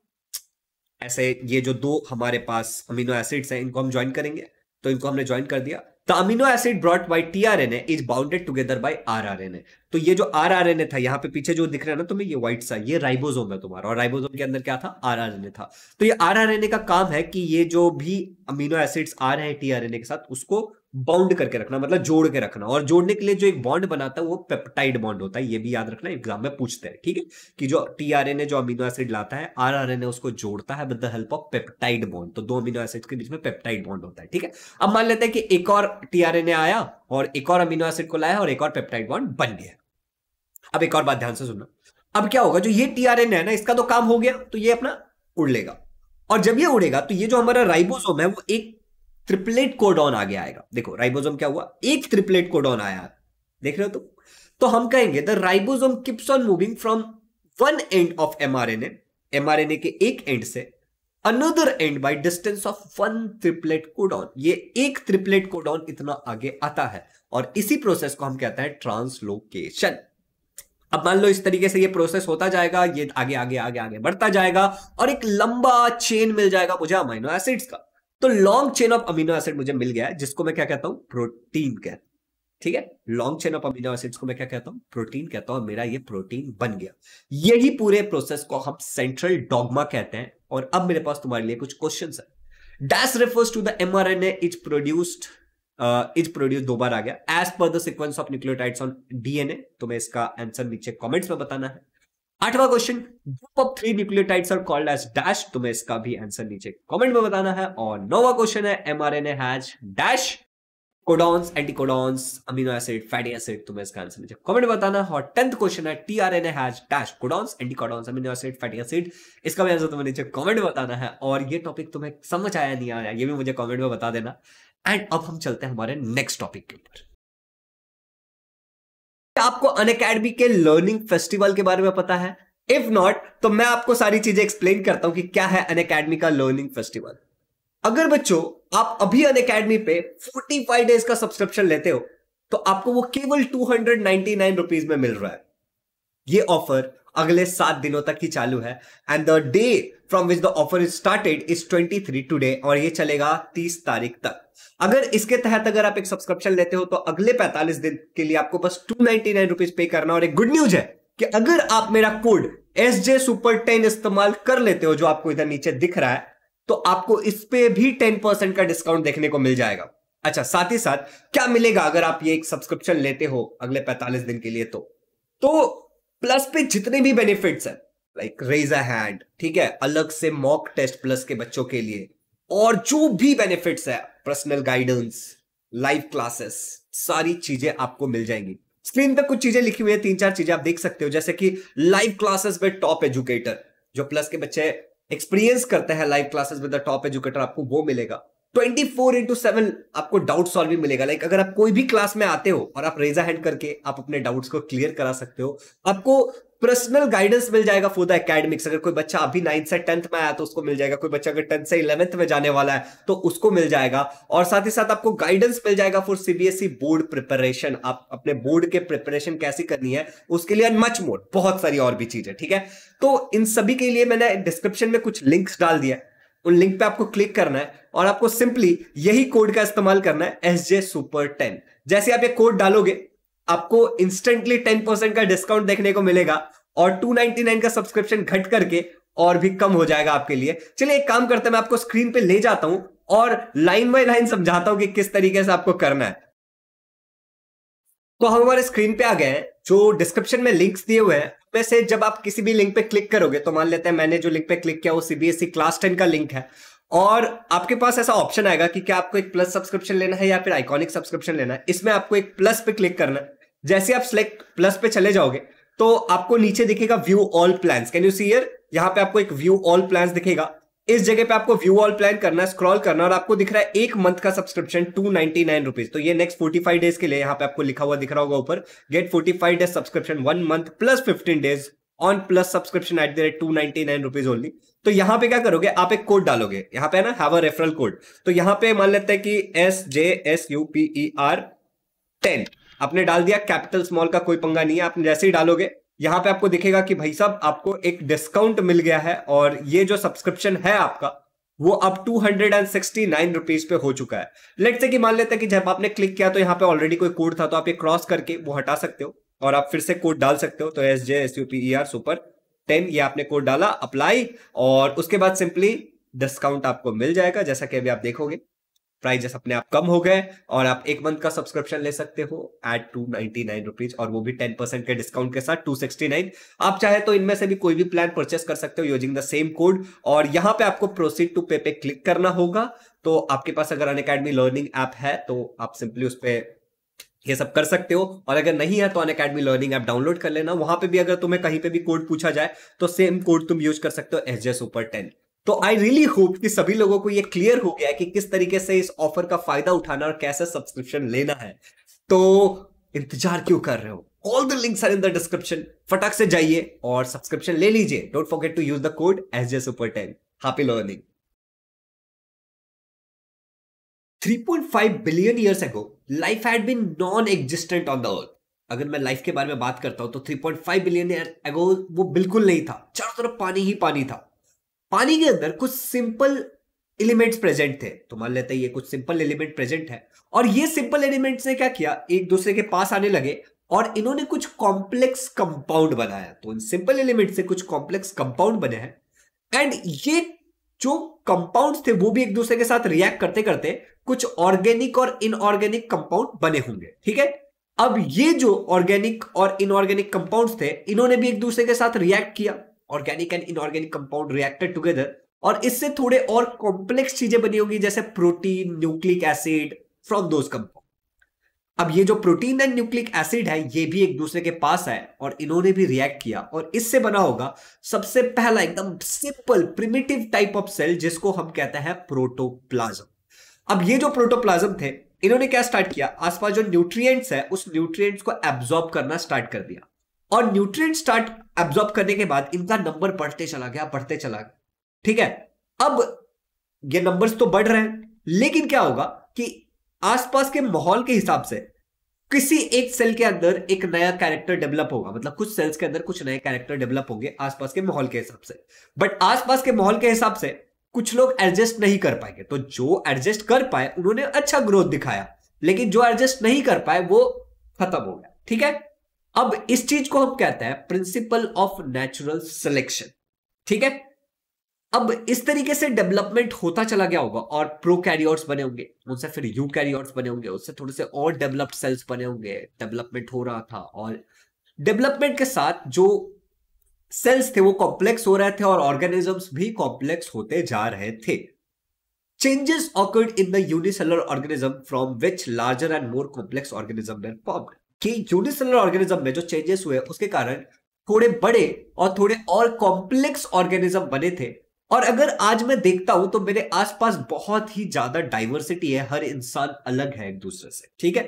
[SPEAKER 1] ऐसे ये जो दो हमारे पास अमीनो एसिड्स हैं इनको हम ज्वाइन करेंगे तो इनको हमने ज्वाइन कर दिया the amino acid brought by The amino acid brought bounded together by R R N A तो ये जो आर आर एन ए था यहाँ पे पीछे जो दिख रहा है ना तुम्हें ये व्हाइट सा ये राइबोसोम है तुम्हारा और राइबोसोम के अंदर क्या था आर आर एन ए था तो ये आर आर एन ए का काम है कि ये जो भी अमीनो एसिड्स आ रहे हैं टी आर एन ए के साथ उसको बाउंड करके रखना मतलब जोड़ के रखना और जोड़ने के लिए जो एक बॉन्ड बनाता है वो पेप्टाइड बॉन्ड होता है ये भी याद रखना एग्जाम में पूछते हैं ठीक है कि जो ए जो अमीनो एसिड लाता है ए उसको जोड़ता है with the help of peptide bond तो दो अमीनो एसिड के बीच में पेप्टाइड बॉन्ड होता है ठीक है अब मान लेते हैं कि एक और ए आया और एक और अमीनो एसिड को लाया और एक और पेप्टाइड बॉन्ड बन गया अब एक और बात ध्यान से सुनना अब क्या होगा जो ये ए है ना इसका तो काम हो गया तो ये अपना उड़ लेगा और जब ये उड़ेगा तो ये जो हमारा राइबोसोम है वो एक ट्रिपलेट कोडॉन आगे आएगा देखो राइबोसोम क्या हुआ एक ट्रिपलेट कोडॉन आया देख रहे हो तो तो हम कहेंगे the ribosome keeps on moving from one end of mRNA mRNA के एक एंड से another end by distance of one triplet codon ये एक ट्रिपलेट कोडॉन इतना आगे आता है और इसी प्रोसेस को हम कहते हैं ट्रांसलोकेशन अब मान लो इस तरीके से ये प्रोसेस होता जाएगा ये आगे आगे आगे आगे बढ़ता जाएगा और एक लंबा चेन मिल जाएगा मुझे अमाइनो एसिड्स का तो long chain of amino acid मुझे मिल गया है जिसको मैं क्या कहता हूं प्रोटीन कहता ठीक है long chain of amino acids को मैं क्या कहता हूं प्रोटीन कहता हूं मेरा ये प्रोटीन बन गया यही पूरे प्रोसेस को हम सेंट्रल डॉगमा कहते हैं और अब मेरे पास तुम्हारे लिए कुछ क्वेश्चन है dash refers to the M R N as produced is produce दो बार आ गया as per the sequence of nucleotides on DNA तुम्हें इसका आंसर नीचे कॉमेंट्स में बताना है आठवां question group of three nucleotides are called as dash तुम्हें इसका भी आंसर नीचे कमेंट में बताना है और नौवा क्वेश्चन है mRNA has dash codons anticodons amino acid fatty acid तुम्हें इसका आंसर नीचे कमेंट में बताना और टेंथ क्वेश्चन है tRNA has dash codons anticodons amino acid fatty acid इसका भी आंसर तुम्हें नीचे कमेंट में बताना है और ये टॉपिक तुम्हें समझ आया नहीं आया ये भी मुझे कमेंट में बता देना एंड अब हम चलते हैं हमारे नेक्स्ट टॉपिक के ऊपर आपको अन अकेडमी के लर्निंग फेस्टिवल के बारे में पता है इफ नॉट तो मैं आपको सारी चीजें एक्सप्लेन करता हूं कि क्या है अन अकेडमी का लर्निंग फेस्टिवल अगर बच्चों आप अभी अन अकेडमी पे 45 डेज का सब्सक्रिप्शन लेते हो तो आपको वो केवल टू हंड्रेड में मिल रहा है ये ऑफर अगले सात दिनों तक ही चालू है and the day from which the offer is started is twenty three today और ये चलेगा तीस तारीख तक अगर इसके तहत अगर आप एक सब्सक्रिप्शन लेते हो तो अगले पैंतालीस दिन के लिए आपको बस टू नाइनटी नाइन रुपीज पे करना और एक गुड न्यूज है कि अगर आप मेरा code S J super ten इस्तेमाल कर लेते हो जो आपको इधर नीचे दिख रहा है तो आपको इस पे भी टेन परसेंट का डिस्काउंट देखने को मिल जाएगा अच्छा साथ ही साथ क्या मिलेगा अगर आप ये एक सब्सक्रिप्शन लेते हो अगले पैंतालीस दिन के लिए तो, तो प्लस पे जितने भी बेनिफिट्स हैं लाइक रेज अ हैंड ठीक है अलग से मॉक टेस्ट प्लस के बच्चों के लिए और जो भी बेनिफिट्स है पर्सनल गाइडेंस लाइव क्लासेस सारी चीजें आपको मिल जाएंगी स्क्रीन पर कुछ चीजें लिखी हुई है तीन चार चीजें आप देख सकते हो जैसे कि live classes with top educator जो प्लस के बच्चे एक्सपीरियंस करते हैं live classes with the top educator आपको वो मिलेगा ट्वेंटी फोर इंटू सेवन आपको डाउट सॉल्व भी मिलेगा लाइक अगर आप कोई भी क्लास में आते हो और आप रेजा हैंड करके आप अपने डाउट्स को क्लियर करा सकते हो आपको पर्सनल गाइडेंस मिल जाएगा फॉर द एकेडमिक्स अगर कोई बच्चा अभी नाइन्थ से टेंथ में आया तो उसको मिल जाएगा कोई बच्चा अगर टेंथ से इलेवेंथ में जाने वाला है तो उसको मिल जाएगा और साथ ही साथ आपको गाइडेंस मिल जाएगा फॉर सीबीएसई बोर्ड प्रिपरेशन आप अपने बोर्ड के प्रिपरेशन कैसे करनी है उसके लिए मच मोर बहुत सारी और भी चीजें ठीक है तो इन सभी के लिए मैंने डिस्क्रिप्शन में कुछ लिंक्स डाल दिया उन लिंक पे आपको क्लिक करना है और आपको सिंपली यही कोड का इस्तेमाल करना है एस जे सुपर टेन जैसे आप ये कोड डालोगे आपको इंस्टेंटली टेन परसेंट का डिस्काउंट देखने को मिलेगा और टू नाइनटी नाइन का सब्सक्रिप्शन घट करके और भी कम हो जाएगा आपके लिए चलिए एक काम करते हैं मैं आपको स्क्रीन पे ले जाता हूं और लाइन बाय लाइन समझाता हूं कि किस तरीके से आपको करना है तो हम हमारे स्क्रीन पे आ गए हैं जो डिस्क्रिप्शन में लिंक्स दिए हुए हैं वैसे जब आप किसी भी लिंक पे क्लिक करोगे तो मान लेते हैं मैंने जो लिंक पे क्लिक किया वो सीबीएसई क्लास टेन का लिंक है और आपके पास ऐसा ऑप्शन आएगा कि क्या आपको एक प्लस सब्सक्रिप्शन लेना है या फिर आइकॉनिक सब्सक्रिप्शन लेना है इसमें आपको एक प्लस पे क्लिक करना है जैसे आप सिलेक्ट प्लस पे चले जाओगे तो आपको नीचे दिखेगा view all plan can you see यहाँ पे आपको एक व्यू ऑल प्लान दिखेगा इस जगह पे आपको व्यू ऑल प्लान करना है स्क्रॉल करना और आपको दिख रहा है एक मंथ का subscription two ninety nine rupees तो ये नेक्स्ट फोर्टी फाइव डेज के लिए यहाँ पे आपको लिखा हुआ दिख रहा होगा ऊपर get forty five days subscription one month plus fifteen days on plus subscription at the rate two ninety nine rupees only तो यहाँ पे क्या करोगे आप एक कोड डालोगे यहाँ पे है ना हैव अ रेफरल कोड तो यहाँ पे मान लेते हैं कि S J S U P E R ten आपने डाल दिया कैपिटल स्मॉल का कोई पंगा नहीं है आपने जैसे ही डालोगे यहाँ पे आपको दिखेगा कि भाई साहब आपको एक डिस्काउंट मिल गया है और ये जो सब्सक्रिप्शन है आपका वो अब two hundred and sixty nine rupees पे हो चुका है लेट से कि मान लेते हैं कि जब आपने क्लिक किया तो यहाँ पे ऑलरेडी कोई कोड था तो आप ये क्रॉस करके वो हटा सकते हो और आप फिर से कोड डाल सकते हो तो S J S U P E R super ten ये आपने कोड डाला अप्लाई और उसके बाद सिंपली डिस्काउंट आपको मिल जाएगा जैसा कि अभी आप देखोगे प्राइजेस अपने आप कम हो गए और आप एक मंथ का सब्सक्रिप्शन ले सकते हो eight two ninety nine rupees और वो भी टेन परसेंट के डिस्काउंट के साथ टू सिक्सटी नाइन आप चाहे तो इनमें से भी कोई भी प्लान परचेस कर सकते हो यूजिंग द सेम कोड और यहाँ पे आपको प्रोसीड टू पे पे क्लिक करना होगा तो आपके पास अगर अन अकेडमी लर्निंग ऐप है तो आप सिंपली उस पर ये सब कर सकते हो और अगर नहीं है तो Unacademy learning app download कर लेना वहां पे भी अगर तुम्हें कहीं पे भी कोड पूछा जाए तो सेम कोड तुम यूज कर सकते हो एस जे सुपर टेन तो आई रियली होप कि सभी लोगों को ये क्लियर हो गया कि किस तरीके से इस ऑफर का फायदा उठाना और कैसे सब्सक्रिप्शन लेना है तो इंतजार क्यों कर रहे हो all the links are in the description फटाक से जाइए और सब्सक्रिप्शन ले लीजिए don't forget to use the code S J super ten happy learning 3.5 billion years ago life had been non existent on the earth अगर मैं life के बारे में बात करता हूं तो 3.5 बिलियन ईयर एगो वो बिल्कुल नहीं था चारों तरफ पानी ही पानी था पानी के अंदर कुछ सिंपल एलिमेंट्स प्रेजेंट थे तो मान लेते हैं ये कुछ सिंपल एलिमेंट प्रेजेंट है और ये सिंपल एलिमेंट्स ने क्या किया एक दूसरे के पास आने लगे और इन्होंने कुछ कॉम्प्लेक्स कंपाउंड बनाया तो इन सिंपल एलिमेंट से कुछ कॉम्प्लेक्स कंपाउंड बने हैं एंड ये जो कंपाउंड थे वो भी एक दूसरे के साथ रिएक्ट करते करते कुछ ऑर्गेनिक और इनऑर्गेनिक कंपाउंड बने होंगे ठीक है अब ये जो ऑर्गेनिक और इनऑर्गेनिक कंपाउंड्स थे इन्होंने भी एक दूसरे के साथ रिएक्ट किया organic and inorganic compound reacted together और इससे थोड़े और कॉम्प्लेक्स चीजें बनी होगी जैसे protein nucleic acid from those compound अब ये जो प्रोटीन एंड न्यूक्लिक एसिड है ये भी एक दूसरे के पास है और इन्होंने भी रिएक्ट किया और इससे बना होगा सबसे पहला एकदम simple primitive type of cell जिसको हम कहते हैं प्रोटोप्लाज्म अब ये जो प्रोटोप्लाज्म थे इन्होंने क्या स्टार्ट किया आसपास जो न्यूट्रिएंट्स है उस न्यूट्रिएंट्स को एब्जॉर्ब करना स्टार्ट कर दिया और न्यूट्रिएंट्स स्टार्ट एब्जॉर्ब करने के बाद इनका नंबर बढ़ते चला गया बढ़ते चला गया ठीक है अब ये नंबर्स तो बढ़ रहे हैं लेकिन क्या होगा कि आसपास के माहौल के हिसाब से किसी एक सेल के अंदर एक नया कैरेक्टर डेवलप होगा मतलब कुछ सेल्स के अंदर कुछ नए कैरेक्टर डेवलप होंगे आसपास के माहौल के हिसाब से बट आसपास के माहौल के हिसाब से कुछ लोग एडजस्ट नहीं कर पाएंगे तो जो एडजस्ट कर पाए उन्होंने अच्छा ग्रोथ दिखाया लेकिन जो एडजस्ट नहीं कर पाए वो खत्म हो गया ठीक है अब इस चीज को हम कहते हैं प्रिंसिपल ऑफ नेचुरल सिलेक्शन ठीक है अब इस तरीके से डेवलपमेंट होता चला गया होगा और प्रो कैरियर्स बने होंगे उनसे फिर यू कैरियर्स बने होंगे उससे थोड़े से और डेवलप्ड सेल्स बने होंगे डेवलपमेंट हो रहा था और डेवलपमेंट के साथ जो सेल्स थे वो कॉम्प्लेक्स हो रहे थे और ऑर्गेनिजम्स भी कॉम्प्लेक्स होते जा रहे थे changes occurred in the unicellular organism from which larger and more complex organism were कि यूनिसेलर ऑर्गेनिज्म में जो चेंजेस हुए उसके कारण थोड़े बड़े और थोड़े और कॉम्प्लेक्स ऑर्गेनिज्म बने थे और अगर आज मैं देखता हूं तो मेरे आसपास बहुत ही ज्यादा डाइवर्सिटी है हर इंसान अलग है एक दूसरे से ठीक है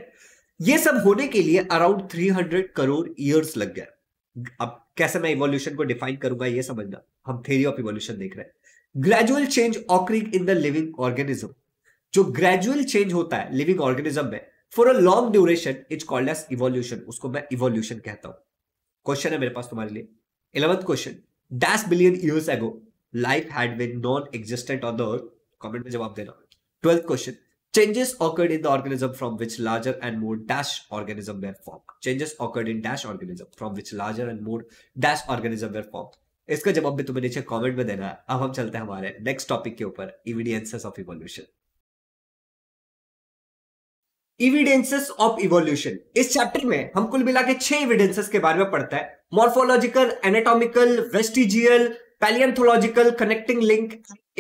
[SPEAKER 1] ये सब होने के लिए अराउंड 300 करोड़ ईयर्स लग गए अब कैसे मैं इवोल्यूशन को डिफाइन करूंगा ये समझना हम थे ऑफ इवोल्यूशन देख रहे हैं gradual change occurring in the living organism जो ग्रेजुअल चेंज होता है लिविंग ऑर्गेनिज्म में for a long duration it's called as evolution उसको मैं इवोल्यूशन कहता हूं क्वेश्चन है मेरे पास तुम्हारे लिए eleventh question dash billion years ago life had been non existent on the earth comment में जवाब देना twelfth question changes occurred in the organism from which larger and more dash organism were formed changes occurred in dash organism from which larger and more dash organism were formed इसका जवाब भी तुम्हें नीचे comment में देना है अब हम चलते हैं हमारे नेक्स्ट टॉपिक के ऊपर evidences of evolution evidences of evolution इस चैप्टर में हम कुल मिला के छह इविडेंसेस के बारे में पढ़ता है morphological anatomical vestigial palaeontological connecting link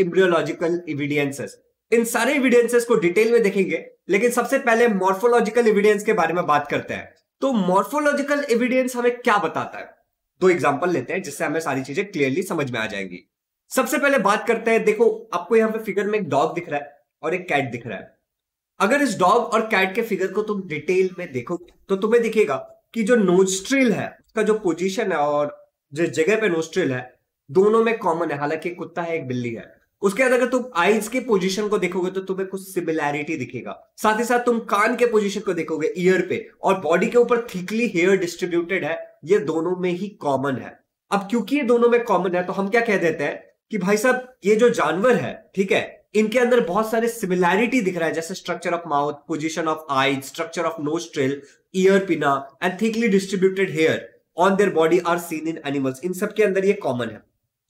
[SPEAKER 1] embryological evidences इन सारे इविडेंसेस को डिटेल में देखेंगे लेकिन सबसे पहले मॉर्फोलॉजिकल इविडेंस के बारे में बात करते हैं तो मॉर्फोलॉजिकल इविडेंस हमें क्या बताता है दो एग्जाम्पल लेते हैं जिससे हमें सारी चीजें क्लियरली समझ में आ जाएंगी सबसे पहले बात करते हैं देखो आपको यहाँ पे फिगर में एक डॉग दिख रहा है और एक कैट दिख रहा है अगर इस डॉग और कैट के फिगर को तुम डिटेल में देखोगे तो तुम्हें दिखेगा कि जो नोस्ट्रिल है उसका जो पोजीशन है और जिस जगह पे नोस्ट्रिल है दोनों में कॉमन है हालांकि कुत्ता है एक बिल्ली है उसके बाद अगर तुम आईज के पोजीशन को देखोगे तो तुम्हें कुछ सिमिलैरिटी दिखेगा साथ ही साथ तुम कान के पोजीशन को देखोगे ईयर पे और बॉडी के ऊपर थिकली हेयर डिस्ट्रीब्यूटेड है ये दोनों में ही कॉमन है अब क्योंकि ये दोनों में कॉमन है तो हम क्या कह देते हैं कि भाई साहब ये जो जानवर है ठीक है इनके अंदर बहुत सारे सिमिलैरिटी दिख रहा है जैसे structure of mouth position of eye structure of nostril ear pinna and thickly distributed hair on their body are seen in animals इन सबके अंदर ये कॉमन है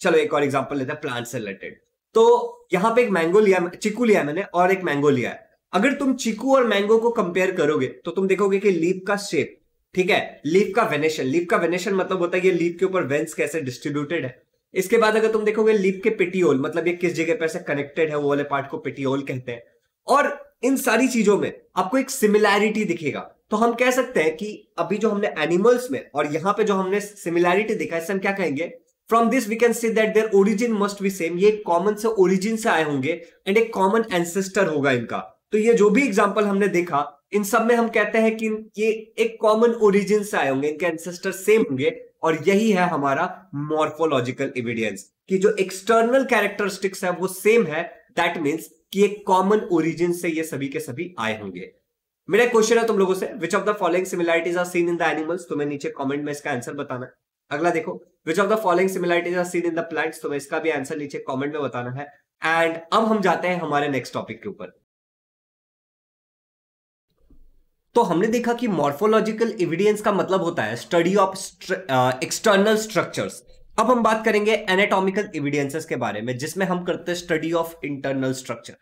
[SPEAKER 1] चलो एक और एग्जाम्पल लेते हैं प्लांट से रिलेटेड तो यहाँ पे एक मैंगो लिया चिकू लिया मैंने और एक मैंगो लिया है अगर तुम चिकू और मैंगो को कंपेयर करोगे तो तुम देखोगे कि लीप का शेप ठीक है लीप का वेनेशन लीप का वेनेशन मतलब होता है ये लीप के ऊपर वेंस कैसे डिस्ट्रीब्यूटेड है इसके बाद अगर तुम देखोगे लीप के पेटियोल मतलब ये किस जगह पर से कनेक्टेड है वो वाले पार्ट को पेटियोल कहते हैं और इन सारी चीजों में आपको एक सिमिलैरिटी दिखेगा तो हम कह सकते हैं कि अभी जो हमने एनिमल्स में और यहाँ पे जो हमने सिमिलैरिटी दिखा इससे हम क्या कहेंगे from this we can see that their origin must be same ये कॉमन से ओरिजिन से आए होंगे एंड एक कॉमन एंसेस्टर होगा इनका तो ये जो भी एग्जाम्पल हमने देखा इन सब में हम कहते हैं कि ये एक कॉमन ओरिजिन से आए होंगे इनके एंसेस्टर सेम होंगे और यही है हमारा मॉर्फोलॉजिकल एविडेंस कि जो एक्सटर्नल कैरेक्टरिस्टिक्स है वो सेम है दैट मीन्स कि एक कॉमन ओरिजिन से ये सभी के सभी आए होंगे मेरा क्वेश्चन है तुम लोगों से which of the following similarities are seen in the animals तुम्हें नीचे कमेंट में इसका आंसर बताना है अगला देखो which of the following similarities are seen in the plants तुम्हें इसका भी आंसर नीचे कमेंट में बताना है एंड अब हम जाते हैं हमारे नेक्स्ट टॉपिक के ऊपर तो हमने देखा कि मॉर्फोलॉजिकल एविडेंस का मतलब होता है स्टडी ऑफ एक्सटर्नल स्ट्रक्चर्स अब हम बात करेंगे एनाटॉमिकल एविडेंसेस के बारे में जिसमें हम करते हैं स्टडी ऑफ इंटरनल स्ट्रक्चर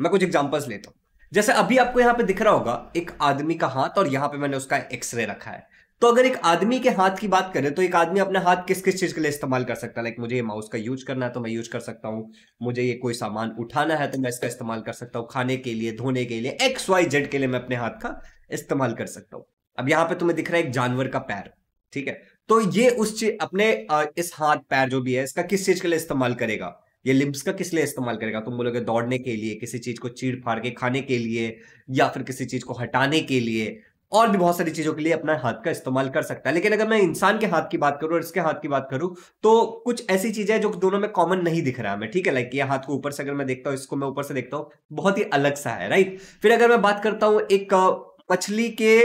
[SPEAKER 1] मैं कुछ एग्जांपल्स लेता हूं जैसे अभी आपको यहाँ पे दिख रहा होगा एक आदमी का हाथ और यहां पे मैंने उसका एक्सरे रखा है तो अगर एक आदमी के हाथ की बात करें तो एक आदमी अपना हाथ किस किस चीज के लिए इस्तेमाल कर सकता है लाइक मुझे ये माउस का यूज करना है तो मैं यूज कर सकता हूँ मुझे ये कोई सामान उठाना है तो मैं इसका इस्तेमाल कर सकता हूँ खाने के लिए धोने के लिए एक्स वाई जेड के लिए मैं अपने हाथ का इस्तेमाल कर सकता हूं अब यहां पे तुम्हें दिख रहा है एक जानवर का पैर ठीक है तो ये उस चीज अपने इस हाथ पैर जो भी है इसका किस चीज के लिए इस्तेमाल करेगा ये लिम्स का किस लिए इस्तेमाल करेगा तुम बोलोगे दौड़ने के लिए किसी चीज को चीड़ फाड़ के खाने के लिए या फिर किसी चीज को हटाने के लिए और भी बहुत सारी चीजों के लिए अपना हाथ का इस्तेमाल कर सकता है लेकिन अगर मैं इंसान के हाथ की बात करूं और इसके हाथ की बात करूं तो कुछ ऐसी चीजें जो दोनों में कॉमन नहीं दिख रहा है हमें ठीक है लाइक ये हाथ को ऊपर से अगर मैं देखता हूं इसको मैं ऊपर से देखता हूँ बहुत ही अलग सा है राइट फिर अगर मैं बात करता हूँ एक मछली के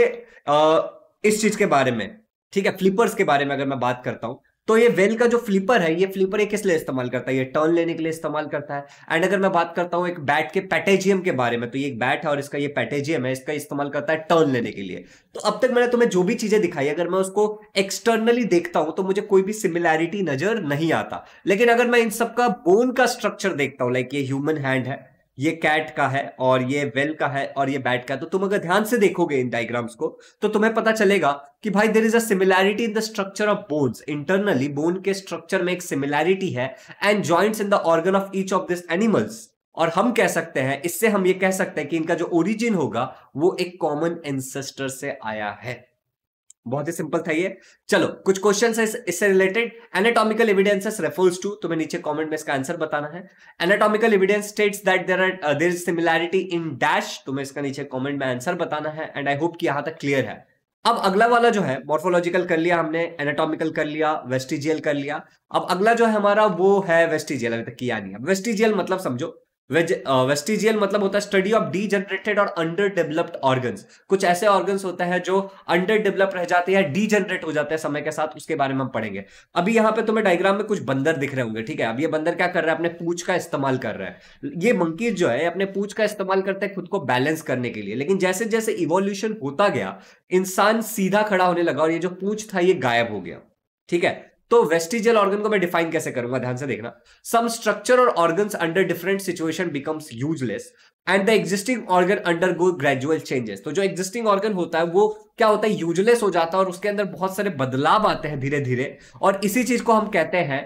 [SPEAKER 1] आ, इस चीज के बारे में ठीक है फ्लिपर्स के बारे में अगर मैं बात करता हूं तो ये वेल का जो फ्लिपर है ये फ्लिपर ये किस लिए इस्तेमाल करता है ये टर्न लेने के लिए इस्तेमाल करता है एंड अगर मैं बात करता हूँ एक बैट के पैटेजियम के बारे में तो ये एक बैट है और इसका ये पैटेजियम है इसका इस्तेमाल करता है टर्न लेने के लिए तो अब तक मैंने तुम्हें जो भी चीजें दिखाई अगर मैं उसको एक्सटर्नली देखता हूं तो मुझे कोई भी सिमिलैरिटी नजर नहीं आता लेकिन अगर मैं इन सबका बोन का स्ट्रक्चर देखता हूं लाइक ये ह्यूमन हैंड है ये कैट का है और ये वेल का है और ये बैट का है तो तुम अगर ध्यान से देखोगे इन डायग्राम्स को तो तुम्हें पता चलेगा कि भाई there is a similarity in the structure of bones internally bone के स्ट्रक्चर में एक सिमिलैरिटी है and joint in the organ of each of this animals और हम कह सकते हैं इससे हम ये कह सकते हैं कि इनका जो ओरिजिन होगा वो एक कॉमन एंसेस्टर से आया है बहुत ही सिंपल था ये चलो कुछ क्वेश्चन है इससे related anatomical evidences refers to तुम्हें नीचे कमेंट में इसका आंसर बताना है anatomical evidence states that there are there is similarity in dash तुम्हें इसका नीचे कमेंट में आंसर बताना है एंड आई होप कि यहां तक क्लियर है अब अगला वाला जो है मॉर्फोलॉजिकल कर लिया हमने एनाटॉमिकल कर लिया वेस्टिजियल कर लिया अब अगला जो है हमारा वो है वेस्टिजियल अभी तक किया नहीं अब वेस्टिजियल मतलब समझो वेस्टिजियल मतलब होता है स्टडी ऑफ डी जनरेटेड और अंडर डेवलप्ड ऑर्गन कुछ ऐसे ऑर्गन होते हैं जो अंडर डेवलप रह जाते हैं डी जनरेट हो जाते हैं समय के साथ उसके बारे में हम पढ़ेंगे अभी यहां पे तुम्हें डायग्राम में कुछ बंदर दिख रहे होंगे ठीक है अब ये बंदर क्या कर रहा है अपने पूछ का इस्तेमाल कर रहा है ये मंकीज जो है अपने पूछ का इस्तेमाल करते हैं खुद को बैलेंस करने के लिए लेकिन जैसे जैसे इवोल्यूशन होता गया इंसान सीधा खड़ा होने लगा और ये जो पूछ था ये गायब हो गया ठीक है तो वेस्टिजियल ऑर्गन को मैं डिफाइन कैसे करूंगा ध्यान से देखना सम स्ट्रक्चर और organ under different situation becomes useless and the existing organ undergo gradual changes तो जो एग्जिस्टिंग ऑर्गन होता है वो क्या होता है यूजलेस हो जाता है और उसके अंदर बहुत सारे बदलाव आते हैं धीरे धीरे और इसी चीज को हम कहते हैं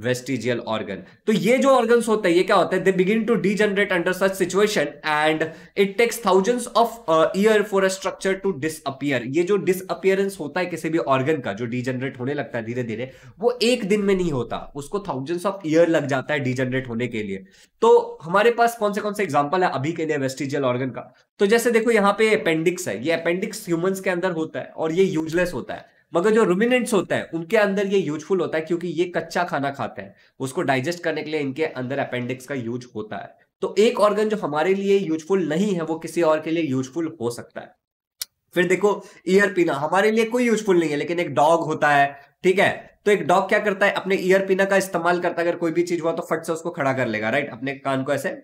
[SPEAKER 1] वेस्टिजियल ऑर्गन तो ये जो ऑर्गन होते हैं ये क्या होता है they begin to degenerate under such situation and it takes thousands of year for a structure to disappear ये जो डिसअपियरेंस होता है किसी भी ऑर्गन का जो जनरेट होने लगता है धीरे धीरे वो एक दिन में नहीं होता उसको थाउजेंड्स ऑफ ईयर लग जाता है जनरेट होने के लिए तो हमारे पास कौन से कौन से एग्जाम्पल है अभी के लिए वेस्टिजियल ऑर्गन का तो जैसे देखो यहाँ पे अपेंडिक्स है ये अपेंडिक्स ह्यूमन्स के अंदर होता है और ये यूजलेस होता है मगर जो रूमिनेंट्स होता है उनके अंदर ये यूजफुल होता है क्योंकि ये कच्चा खाना खाते हैं उसको डाइजेस्ट करने के लिए इनके अंदर अपेंडिक्स का यूज होता है तो एक ऑर्गन जो हमारे लिए यूजफुल नहीं है वो किसी और के लिए यूजफुल हो सकता है फिर देखो ईयर पीना हमारे लिए कोई यूजफुल नहीं है लेकिन एक डॉग होता है ठीक है तो एक डॉग क्या करता है अपने ईयर पीना का इस्तेमाल करता है अगर कोई भी चीज हुआ तो फट से उसको खड़ा कर लेगा राइट अपने कान को ऐसे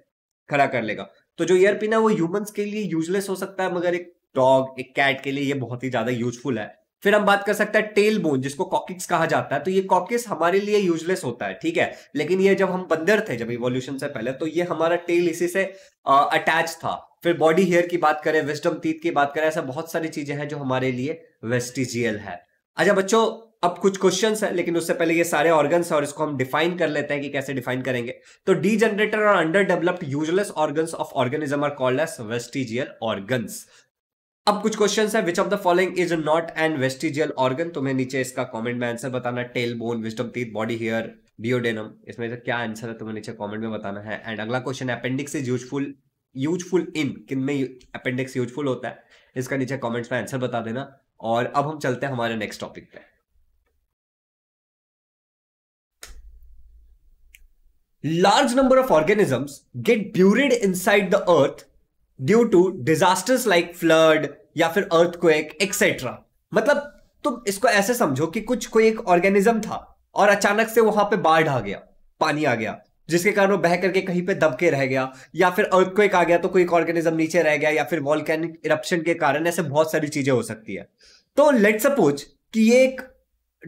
[SPEAKER 1] खड़ा कर लेगा तो जो ईयर पीना वो ह्यूमंस के लिए यूजलेस हो सकता है मगर एक डॉग एक कैट के लिए ये बहुत ही ज्यादा यूजफुल है फिर हम बात कर सकते हैं टेल बोन जिसको कॉकिक्स कहा जाता है तो ये कॉकिक्स हमारे लिए यूजलेस होता है ठीक है लेकिन ये जब हम बंदर थे जब इवोल्यूशन से पहले तो ये हमारा टेल इसी से अटैच था फिर बॉडी हेयर की बात करें विस्टम तीत की बात करें ऐसा बहुत सारी चीजें हैं जो हमारे लिए वेस्टिजियल है अच्छा बच्चों अब कुछ क्वेश्चन है लेकिन उससे पहले ये सारे ऑर्गन और इसको हम डिफाइन कर लेते हैं कि कैसे डिफाइन करेंगे तो डी और underdeveloped useless organ of organism are called as vestigial organs अब कुछ क्वेश्चंस है which of the following is not an vestigial organ तुम्हें नीचे इसका कमेंट में आंसर बताना tail bone wisdom teeth body hair duodenum इसमें से क्या आंसर है तुम्हें नीचे कमेंट में बताना है एंड अगला question appendix is useful useful इन किन में अपेंडिक्स यूजफुल होता है इसका नीचे कॉमेंट्स में आंसर बता देना और अब हम चलते हैं हमारे नेक्स्ट टॉपिक पे large number of organisms get buried inside the earth due to disasters like flood या फिर अर्थक्वेक एक्सेट्रा मतलब तुम इसको ऐसे समझो कि कुछ कोई एक ऑर्गेनिज्म था और अचानक से वहां पे बाढ़ आ गया पानी आ गया जिसके कारण वो बह करके कहीं पे दबके रह गया या फिर अर्थक्वेक आ गया तो कोई ऑर्गेनिज्म नीचे रह गया या फिर वॉल्केनिक इरप्शन के कारण ऐसे बहुत सारी चीजें हो सकती है तो लेट सपोज कि ये एक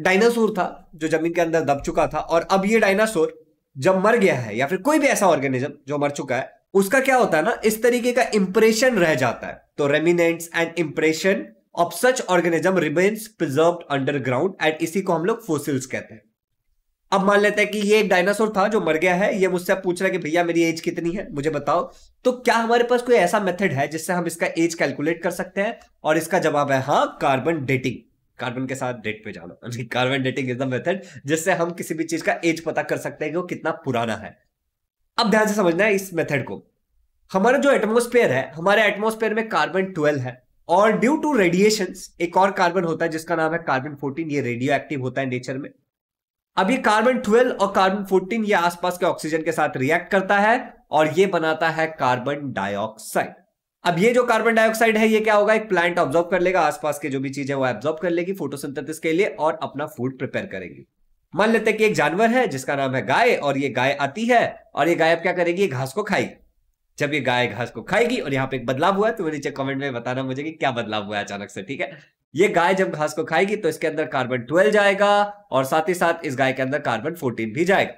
[SPEAKER 1] डायनासोर था जो जमीन के अंदर दब चुका था और अब ये डायनासोर जब मर गया है या फिर कोई भी ऐसा ऑर्गेनिज्म जो मर चुका है उसका क्या होता है ना इस तरीके का इंप्रेशन रह जाता है तो remnants and impression of such organism remains preserve underground and इसी को हम लोग फोसिल्स कहते हैं अब मान लेते हैं कि ये एक डायनासोर था जो मर गया है ये मुझसे पूछ रहा है कि भैया मेरी एज कितनी है मुझे बताओ तो क्या हमारे पास कोई ऐसा मेथड है जिससे हम इसका एज कैलकुलेट कर सकते हैं और इसका जवाब है हाँ कार्बन डेटिंग कार्बन के साथ डेट पे जाना carbon dating is the method जिससे हम किसी भी चीज का एज पता कर सकते हैं कि वो कितना पुराना है अब ध्यान से समझना है इस मेथड को हमारा जो एटमोस्फेयर है हमारे एटमोस्फेयर में कार्बन ट्वेल्व है और ड्यू टू रेडिएशन एक और कार्बन होता है जिसका नाम है कार्बन फोर्टीन ये रेडियो एक्टिव होता है नेचर में अब ये कार्बन ट्वेल्व और कार्बन फोर्टीन ये आसपास के ऑक्सीजन के साथ रिएक्ट करता है और ये बनाता है कार्बन डाइऑक्साइड अब ये जो कार्बन डाइऑक्साइड है ये क्या होगा एक प्लांट ऑब्जॉर्व कर लेगा आसपास के जो भी चीजें वो एब्जॉर्व कर लेगी फोटोसिंथेसिस के लिए और अपना फूड प्रिपेयर करेगी मान लेते हैं कि एक जानवर है जिसका नाम है गाय और ये गाय आती है और ये गाय अब क्या करेगी घास को खाएगी जब ये गाय घास को खाएगी और यहाँ पे एक बदलाव हुआ है तो नीचे कमेंट में बताना मुझे कि क्या बदलाव हुआ है अचानक से ठीक है ये गाय जब घास को खाएगी तो इसके अंदर कार्बन ट्वेल्व जाएगा और साथ ही साथ इस गाय के अंदर कार्बन फोर्टीन भी जाएगा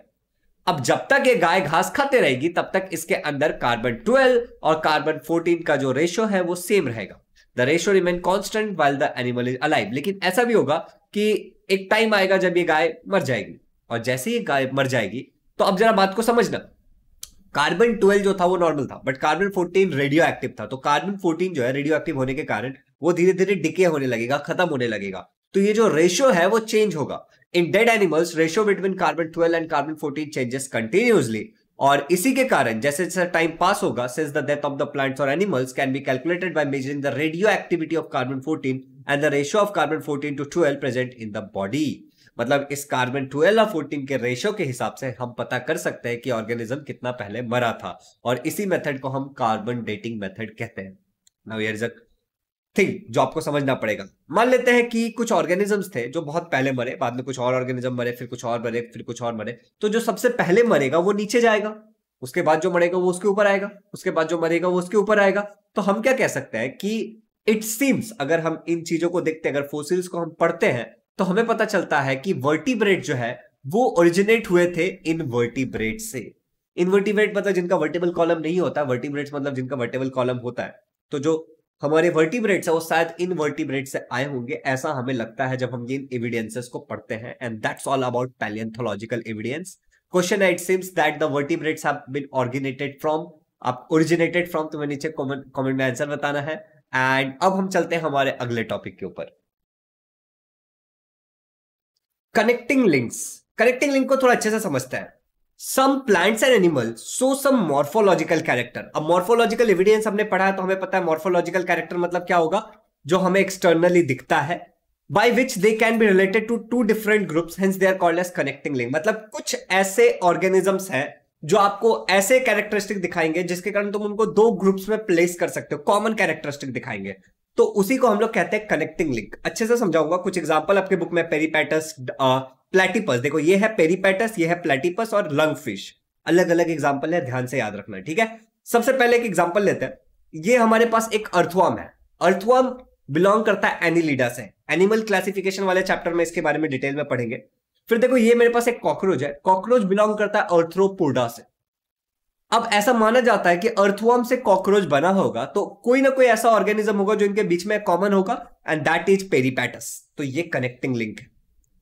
[SPEAKER 1] अब जब तक ये गाय घास खाते रहेगी तब तक इसके अंदर कार्बन ट्वेल्व और कार्बन फोर्टीन का जो रेशो है वो सेम रहेगा the ratio remain constant while the animal is alive लेकिन ऐसा भी होगा कि एक टाइम आएगा जब ये गाय मर जाएगी और जैसे ही गाय मर जाएगी तो अब जरा बात को समझना कार्बन ट्वेल्व जो था वो नॉर्मल था but carbon fourteen radioactive था तो कार्बन फोर्टीन जो है रेडियो एक्टिव होने के कारण वो धीरे धीरे डिके होने लगेगा खत्म होने लगेगा तो ये जो रेशियो है वो चेंज होगा in dead animals ratio between carbon twelve and carbon fourteen changes continuously और इसी के कारण जैसे जैसे टाइम पास होगा since the death of the plants और animals can be calculated by measuring the radioactivity of carbon fourteen and the ratio of carbon fourteen to twelve present in the body मतलब इस carbon twelve और fourteen के ratio के हिसाब से हम पता कर सकते हैं कि ऑर्गेनिज्म कितना पहले मरा था और इसी मेथड को हम कार्बन डेटिंग मेथड कहते हैं now here is a thing जो आपको समझना पड़ेगा मान लेते हैं कि कुछ ऑर्गेनिजम्स थे जो बहुत पहले मरे बाद में कुछ और ऑर्गेनिज्म मरे फिर कुछ और मरे फिर कुछ और मरे तो जो सबसे पहले मरेगा वो नीचे जाएगा उसके बाद जो मरेगा वो उसके ऊपर आएगा उसके बाद जो मरेगा वो उसके ऊपर आएगा तो हम क्या कह सकते हैं कि इट सीम्स अगर हम इन चीजों को देखते हैं अगर फोसिल्स को हम पढ़ते हैं तो हमें पता चलता है कि वर्टिब्रेट जो है वो ओरिजिनेट हुए थे इन वर्टिब्रेट से इनवर्टिब्रेट मतलब जिनका वर्टेबल कॉलम नहीं होता वर्टिब्रेट मतलब जिनका वर्टेबल कॉलम होता है तो जो हमारे वर्टिब्रेट्स है वो शायद इन वर्टिब्रेट से आए होंगे ऐसा हमें लगता है जब हम ये एविडेंसेस को पढ़ते हैं and that's all about palaeontological evidence question है it seems that the vertebrates have been originated from आप ओरिजिनेटेड फ्रॉम तुम्हें नीचे कमेंट में आंसर बताना है एंड अब हम चलते हैं हमारे अगले टॉपिक के ऊपर कनेक्टिंग लिंक्स कनेक्टिंग लिंक को थोड़ा अच्छे से समझते हैं some plants and animal so some morphological character अब मॉर्फोलॉजिकल एविडेंस हमने पढ़ा है तो हमें पता है मॉर्फोलॉजिकल कैरेक्टर मतलब क्या होगा जो हमें एक्सटर्नली दिखता है By which they can be related to two different groups, hence they are called as connecting link मतलब कुछ ऐसे ऑर्गेनिजम्स हैं जो आपको ऐसे कैरेक्टरिस्टिक दिखाएंगे जिसके कारण तुम उनको दो ग्रुप्स में प्लेस कर सकते हो कॉमन कैरेक्टरिस्टिक दिखाएंगे तो उसी को हम लोग कहते हैं कनेक्टिंग लिंक अच्छे से समझाऊंगा कुछ एग्जाम्पल आपके बुक में पेरीपैटस प्लेटिपस देखो ये है पेरीपैटस ये है प्लेटिपस और लंग फिश अलग अलग एग्जाम्पल है ध्यान से याद रखना ठीक है सबसे पहले एक एग्जाम्पल लेते हैं ये हमारे पास एक अर्थवाम है अर्थवाम बिलोंग करता है एनिलीडा से एनिमल क्लासिफिकेशन वाले चैप्टर में इसके बारे में डिटेल में पढ़ेंगे फिर देखो ये मेरे पास एक कॉकरोच है कॉकरोच बिलोंग करता है अर्थ्रोपोडा से अब ऐसा माना जाता है कि अर्थवॉर्म से कॉकरोच बना होगा तो कोई ना कोई ऐसा ऑर्गेनिज्म होगा जो इनके बीच में कॉमन होगा एंड दैट इज पेरीपैटस तो ये कनेक्टिंग लिंक है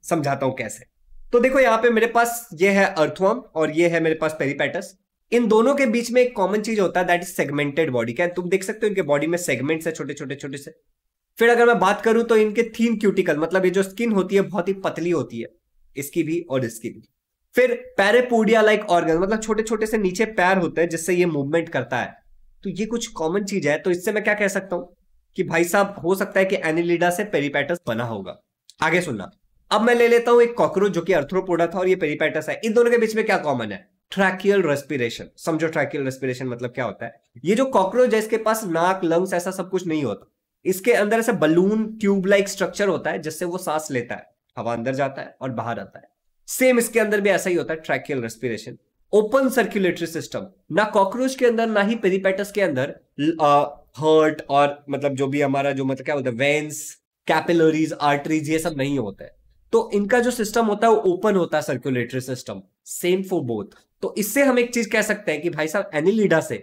[SPEAKER 1] समझाता हूं कैसे तो देखो यहां पे मेरे पास ये है अर्थवॉर्म और ये है मेरे पास पेरीपैटस इन दोनों के बीच में एक कॉमन चीज होता है दैट इज सेगमेंटेड बॉडी क्या तुम देख सकते हो इनके बॉडी में सेगमेंट्स है छोटे छोटे छोटे से फिर अगर मैं बात करूं तो इनके थीन क्यूटिकल मतलब ये जो स्किन होती है बहुत ही पतली होती है इसकी भी और इसकी भी फिर पैरेपोडिया लाइक ऑर्गन मतलब छोटे छोटे से नीचे पैर होते हैं जिससे ये मूवमेंट करता है तो ये कुछ कॉमन चीज है तो इससे मैं क्या कह सकता हूं कि भाई साहब हो सकता है कि एनिलिडा से पेरीपैटस बना होगा आगे सुनना अब मैं ले लेता हूं एक कॉकरोच जो कि अर्थ्रोपोडा था और ये पेरीपैटस है इन दोनों के बीच में क्या कॉमन है ट्रैकियल रेस्पिरेशन समझो ट्रैकियल रेस्पिरेशन मतलब क्या होता है ये जो कॉकरोच है इसके पास नाक लंग्स ऐसा सब कुछ नहीं होता इसके अंदर ऐसा बलून ट्यूब लाइक स्ट्रक्चर होता है जिससे वो सांस लेता है हवा अंदर जाता है और बाहर आता है सेम इसके अंदर भी ऐसा ही होता है tracheal respiration open circulatory system ना कॉकरोच के अंदर ना ही पेरीपेटस के अंदर हर्ट uh, और मतलब जो भी हमारा जो मतलब क्या होता है वेन्स कैपिलरीज आर्टरीज ये सब नहीं होते हैं तो इनका जो सिस्टम होता है वो ओपन होता है circulatory system same for both तो इससे हम एक चीज कह सकते हैं कि भाई साहब एनिलीडा से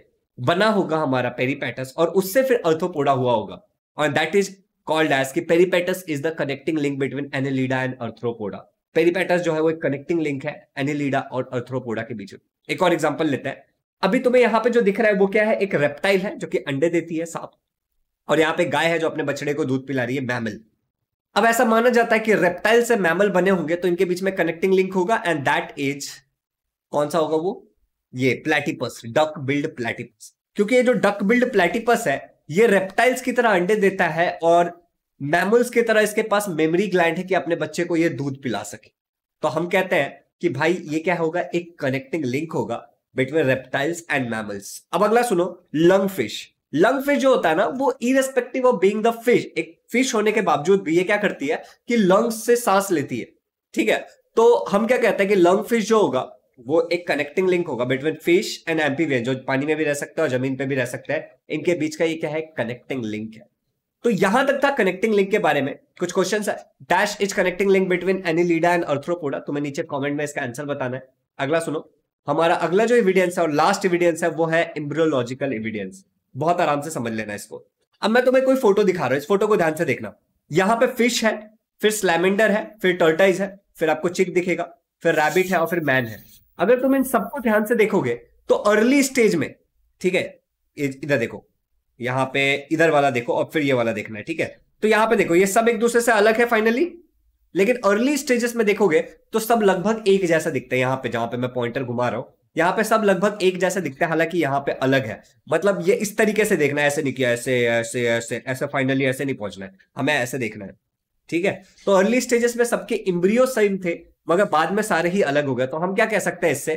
[SPEAKER 1] बना होगा हमारा पेरीपैटस और उससे फिर अर्थोपोडा हुआ होगा और दैट इज कॉल्ड as की Peripatus is the connecting link between Annelida and Arthropoda Peripatus जो है वो एक कनेक्टिंग लिंक है एनिलीडा और अर्थ्रोपोडा के बीच एक और एग्जाम्पल लेते हैं अभी तुम्हें यहाँ पे जो दिख रहा है वो क्या है एक रेप्टाइल है जो कि अंडे देती है सांप और यहाँ पे गाय है जो अपने बछड़े को दूध पिला रही है मैमल अब ऐसा माना जाता है कि रेप्टाइल से मैमल बने होंगे तो इनके बीच में कनेक्टिंग लिंक होगा एंड दैट एज कौन सा होगा वो ये प्लेटिपस डक बिल्ड प्लेटिपस क्योंकि ये जो डक बिल्ड प्लेटिपस है ये रेप्टाइल्स की तरह अंडे देता है और मैमल्स की तरह इसके पास मेमोरी ग्लैंड है कि अपने बच्चे को ये दूध पिला सके तो हम कहते हैं कि भाई ये क्या होगा एक कनेक्टिंग लिंक होगा बिटवीन रेप्टाइल्स एंड मैमल्स अब अगला सुनो लंग फिश लंग फिश जो होता है ना वो irrespective of being the fish एक फिश होने के बावजूद भी ये क्या करती है कि लंग्स से सांस लेती है ठीक है तो हम क्या कहते हैं कि लंग फिश जो होगा वो एक कनेक्टिंग लिंक होगा बिटवीन फिश एंड एम्पीवियन जो पानी में भी रह सकता है और जमीन पे भी रह सकता है इनके बीच का ये क्या है कनेक्टिंग लिंक है तो यहां तक था कनेक्टिंग लिंक के बारे में कुछ क्वेश्चन है dash is connecting link between Annelida and Arthropoda तुम्हें नीचे कॉमेंट में इसका आंसर बताना है अगला सुनो हमारा अगला जो एविडेंस है और लास्ट एविडेंस है वो है इम्ब्रोलॉजिकल एविडेंस बहुत आराम से समझ लेना इसको अब मैं तुम्हें कोई फोटो दिखा रहा हूं इस फोटो को ध्यान से देखना यहां पे फिश है फिर स्लैमेंडर है फिर टर्टाइज है फिर आपको चिक दिखेगा फिर रैबिट है और फिर मैन है अगर तुम इन सबको ध्यान से देखोगे तो अर्ली स्टेज में ठीक है इधर देखो यहाँ पे इधर वाला देखो और फिर ये वाला देखना है ठीक है तो यहाँ पे देखो ये सब एक दूसरे से अलग है फाइनली लेकिन अर्ली स्टेजेस में देखोगे तो सब लगभग एक जैसा दिखता है यहाँ पे जहां पे मैं पॉइंटर घुमा रहा हूं यहाँ पे सब लगभग एक जैसा दिखता है हालांकि यहाँ पे अलग है मतलब ये इस तरीके से देखना है ऐसे नहीं किया ऐसे ऐसे ऐसे ऐसे फाइनली ऐसे नहीं पहुंचना है हमें ऐसे देखना है ठीक है तो अर्ली स्टेजेस में सबके इम्ब्रियो सेम थे मगर बाद में सारे ही अलग हो गए तो हम क्या कह सकते हैं इससे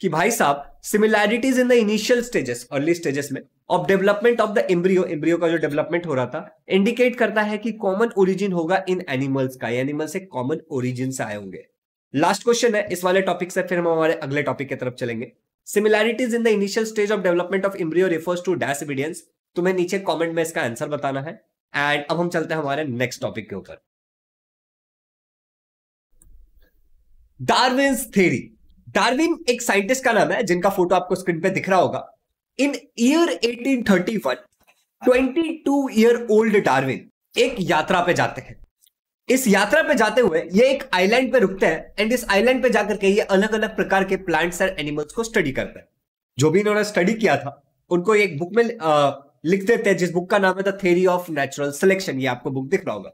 [SPEAKER 1] कि भाई साहब similarities in the initial stages early stages में of development of the embryo embryo का जो डेवलपमेंट हो रहा था इंडिकेट करता है कि कॉमन ओरिजिन होगा इन एनिमल्स का एनिमल से कॉमन ओरिजिन से आए होंगे लास्ट क्वेश्चन है इस वाले टॉपिक से फिर हम हमारे अगले टॉपिक की तरफ चलेंगे similarities in the initial stage of development of embryo refers to dash evidence तुम्हें नीचे कॉमेंट में इसका आंसर बताना है एंड अब हम चलते हैं हमारे नेक्स्ट टॉपिक के ऊपर डार्विन थ्योरी डार्विन एक साइंटिस्ट का नाम है जिनका फोटो आपको स्क्रीन पे दिख रहा होगा in year 1831 22 year old Darwin एक यात्रा पे जाते हैं इस यात्रा पे जाते हुए ये एक आइलैंड पे रुकते हैं एंड इस आइलैंड पे जाकर के ये अलग अलग प्रकार के प्लांट्स और एनिमल्स को स्टडी करते हैं जो भी इन्होंने स्टडी किया था उनको एक बुक में लिख देते हैं जिस बुक का नाम है the theory of natural selection ये आपको बुक दिख रहा होगा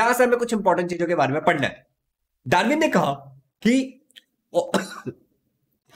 [SPEAKER 1] यहां से हमें कुछ इंपॉर्टेंट चीजों के बारे में पढ़ना है डार्विन ने कहा कि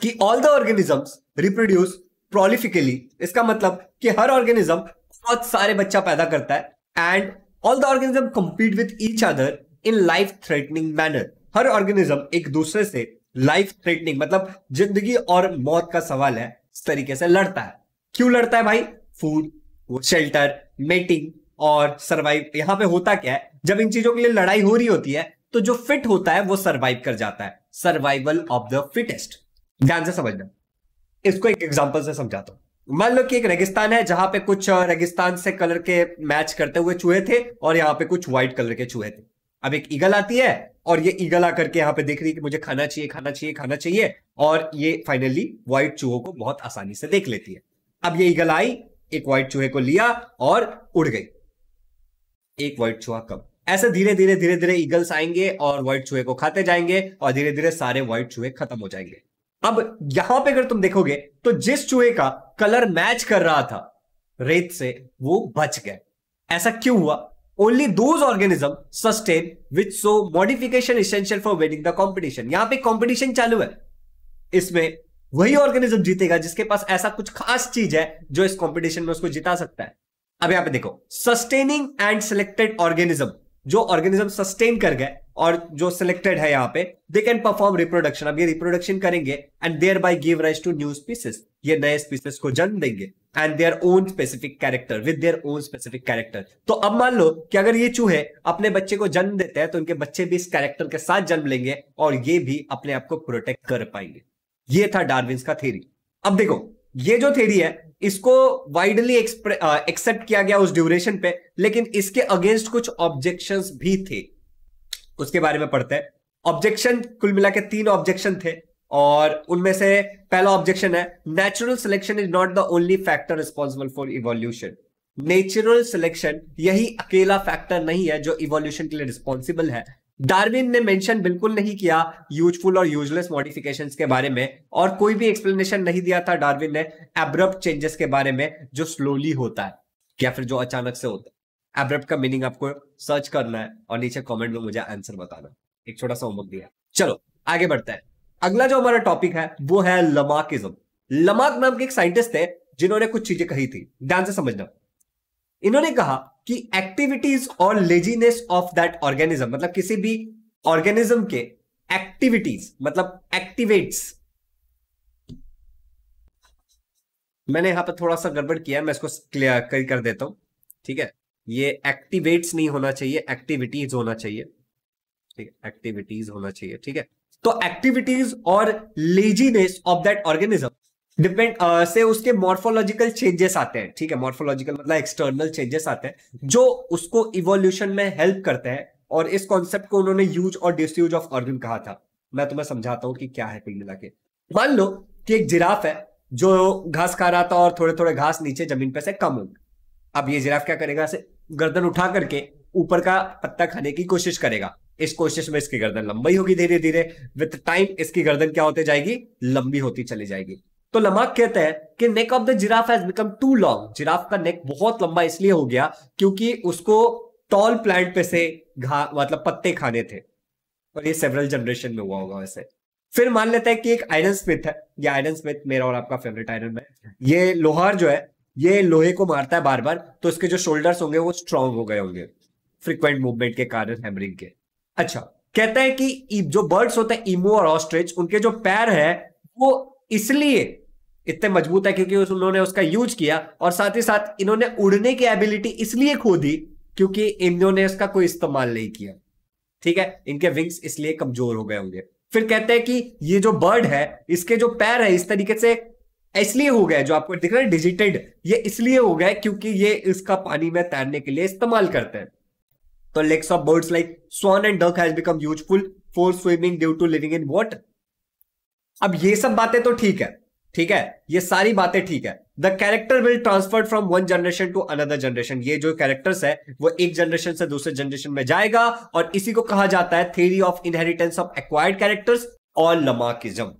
[SPEAKER 1] कि all the organisms reproduce prolifically इसका मतलब कि हर ऑर्गेनिज्म बहुत सारे बच्चा पैदा करता है and all the organism compete with each other in life threatening manner हर ऑर्गेनिज्म एक दूसरे से लाइफ थ्रेटनिंग मतलब जिंदगी और मौत का सवाल है इस तरीके से लड़ता है क्यों लड़ता है भाई फूड शेल्टर मेटिंग और सर्वाइव यहां पे होता क्या है जब इन चीजों के लिए लड़ाई हो रही होती है तो जो फिट होता है वो सर्वाइव कर जाता है सर्वाइवल ऑफ द फिटेस्ट ध्यान से समझना इसको एक एग्जाम्पल से समझाता हूँ मान लो कि एक रेगिस्तान है जहां पे कुछ रेगिस्तान से कलर के मैच करते हुए चूहे थे और यहाँ पे कुछ व्हाइट कलर के चूहे थे अब एक ईगल आती है और ये ईगल आकर के यहाँ पे देख रही है कि मुझे खाना चाहिए खाना चाहिए खाना चाहिए और ये फाइनली व्हाइट चूहों को बहुत आसानी से देख लेती है अब ये ईगल आई एक व्हाइट चूहे को लिया और उड़ गई एक व्हाइट चूहा कब ऐसे धीरे धीरे धीरे धीरे ईगल्स आएंगे और व्हाइट चूहे को खाते जाएंगे और धीरे धीरे सारे व्हाइट चूहे खत्म हो जाएंगे अब यहां पे अगर तुम देखोगे तो जिस चूहे का कलर मैच कर रहा था रेत से वो बच गए ऐसा क्यों हुआ only those organism sustain with so modification essential for winning the competition यहां पे कॉम्पिटिशन चालू है इसमें वही ऑर्गेनिज्म जीतेगा जिसके पास ऐसा कुछ खास चीज है जो इस कॉम्पिटिशन में उसको जिता सकता है अब यहां पे देखो सस्टेनिंग एंड सिलेक्टेड ऑर्गेनिज्म जो ऑर्गेनिज्म सस्टेन कर गए और जो सिलेक्टेड है यहाँ पे दे कैन परफॉर्म रिप्रोडक्शन अब ये रिप्रोडक्शन करेंगे and thereby give rise to new species ये नए स्पीसीज को जन्म देंगे and their own specific character with their own specific character तो अब मान लो कि अगर ये चूहे अपने बच्चे को जन्म देते हैं तो उनके बच्चे भी इस कैरेक्टर के साथ जन्म लेंगे और ये भी अपने आप को प्रोटेक्ट कर पाएंगे ये था डार्विन का थ्योरी अब देखो ये जो थेरी है इसको वाइडली एक्सेप्ट किया गया उस ड्यूरेशन पे लेकिन इसके अगेंस्ट कुछ ऑब्जेक्शन भी थे उसके बारे में पढ़ते हैं ऑब्जेक्शन कुल मिला के तीन ऑब्जेक्शन थे और उनमें से पहला ऑब्जेक्शन है natural selection is not the only factor responsible for evolution natural selection यही अकेला फैक्टर नहीं है जो इवोल्यूशन के लिए रिस्पॉन्सिबल है डार्विन ने मेंशन बिल्कुल नहीं किया यूजफुल और यूजलेस मॉडिफिकेशंस के बारे में और कोई भी एक्सप्लेनेशन नहीं दिया था डार्विन ने एब्रप्ट चेंजेस के बारे में जो स्लोली होता है या फिर जो अचानक से होता है एब्रप्ट का मीनिंग आपको सर्च करना है और नीचे कॉमेंट में मुझे आंसर बताना एक छोटा सा होमवर्क दिया चलो आगे बढ़ते हैं अगला जो हमारा टॉपिक है वो है लमाकिज्म लमाक नाम के एक साइंटिस्ट थे जिन्होंने कुछ चीजें कही थी ध्यान से समझना इन्होंने कहा कि एक्टिविटीज और लेजीनेस ऑफ दैट ऑर्गेनिज्म मतलब किसी भी ऑर्गेनिज्म के एक्टिविटीज मतलब एक्टिवेट्स मैंने यहां पर थोड़ा सा गड़बड़ किया मैं इसको क्लियर कर, कर देता हूं ठीक है ये एक्टिवेट्स नहीं होना चाहिए एक्टिविटीज होना चाहिए ठीक है एक्टिविटीज होना चाहिए ठीक है तो एक्टिविटीज और laziness of that organism depend uh, से उसके मॉर्फोलॉजिकल चेंजेस आते हैं ठीक है मॉर्फोलॉजिकल मतलब एक्सटर्नल चेंजेस आते हैं जो उसको इवोल्यूशन में हेल्प करते हैं और इस कॉन्सेप्ट को उन्होंने यूज और डिसयूज ऑफ ऑर्गन कहा था मैं तुम्हें समझाता हूँ कि क्या है कुल मिला के मान लो कि एक जिराफ है जो घास खा रहा था और थोड़े थोड़े घास नीचे जमीन पे से कम हो अब ये जिराफ क्या करेगा से गर्दन उठा करके ऊपर का पत्ता खाने की कोशिश करेगा इस कोशिश में इसकी गर्दन लंबी होगी धीरे धीरे विथ टाइम इसकी गर्दन क्या होती जाएगी लंबी होती चली जाएगी तो लमाक कहते हैं कि neck of the giraffe has become too long giraffe का नेक बहुत लंबा इसलिए हो गया क्योंकि उसको टॉल प्लांट पे से घा मतलब पत्ते खाने थे और ये सेवरल जनरेशन में हुआ होगा वैसे फिर मान लेते हैं कि एक आयरन स्मिथ है ये आयरन स्मिथ मेरा और आपका फेवरेट आयरन है ये लोहार जो है ये लोहे को मारता है बार बार तो इसके जो शोल्डर्स होंगे वो स्ट्रांग हो गए होंगे फ्रिक्वेंट मूवमेंट के कारण हैमरिंग के अच्छा कहते हैं कि जो बर्ड्स होते हैं इमो और ऑस्ट्रिच उनके जो पैर है वो इसलिए इतने मजबूत है क्योंकि उस उन्होंने उसका यूज किया और साथ ही साथ इन्होंने उड़ने की एबिलिटी इसलिए खो दी क्योंकि इन्होंने इसका कोई इस्तेमाल नहीं किया ठीक है इनके विंग्स इसलिए कमजोर हो गए होंगे फिर कहते हैं कि ये जो बर्ड है इसके जो पैर है इस तरीके से इसलिए हो गया जो आपको दिख रहा है डिजिटेड ये इसलिए हो गया क्योंकि ये इसका पानी में तैरने के लिए इस्तेमाल करते हैं तो legs of birds like swan and duck has become useful for swimming due to living in water अब ये सब बातें तो ठीक है ठीक है ये सारी बातें ठीक है the character will transfer from one generation to another generation ये जो कैरेक्टर्स है वो एक जनरेशन से दूसरे जनरेशन में जाएगा और इसी को कहा जाता है theory of inheritance of acquired characters और लमाकिज्म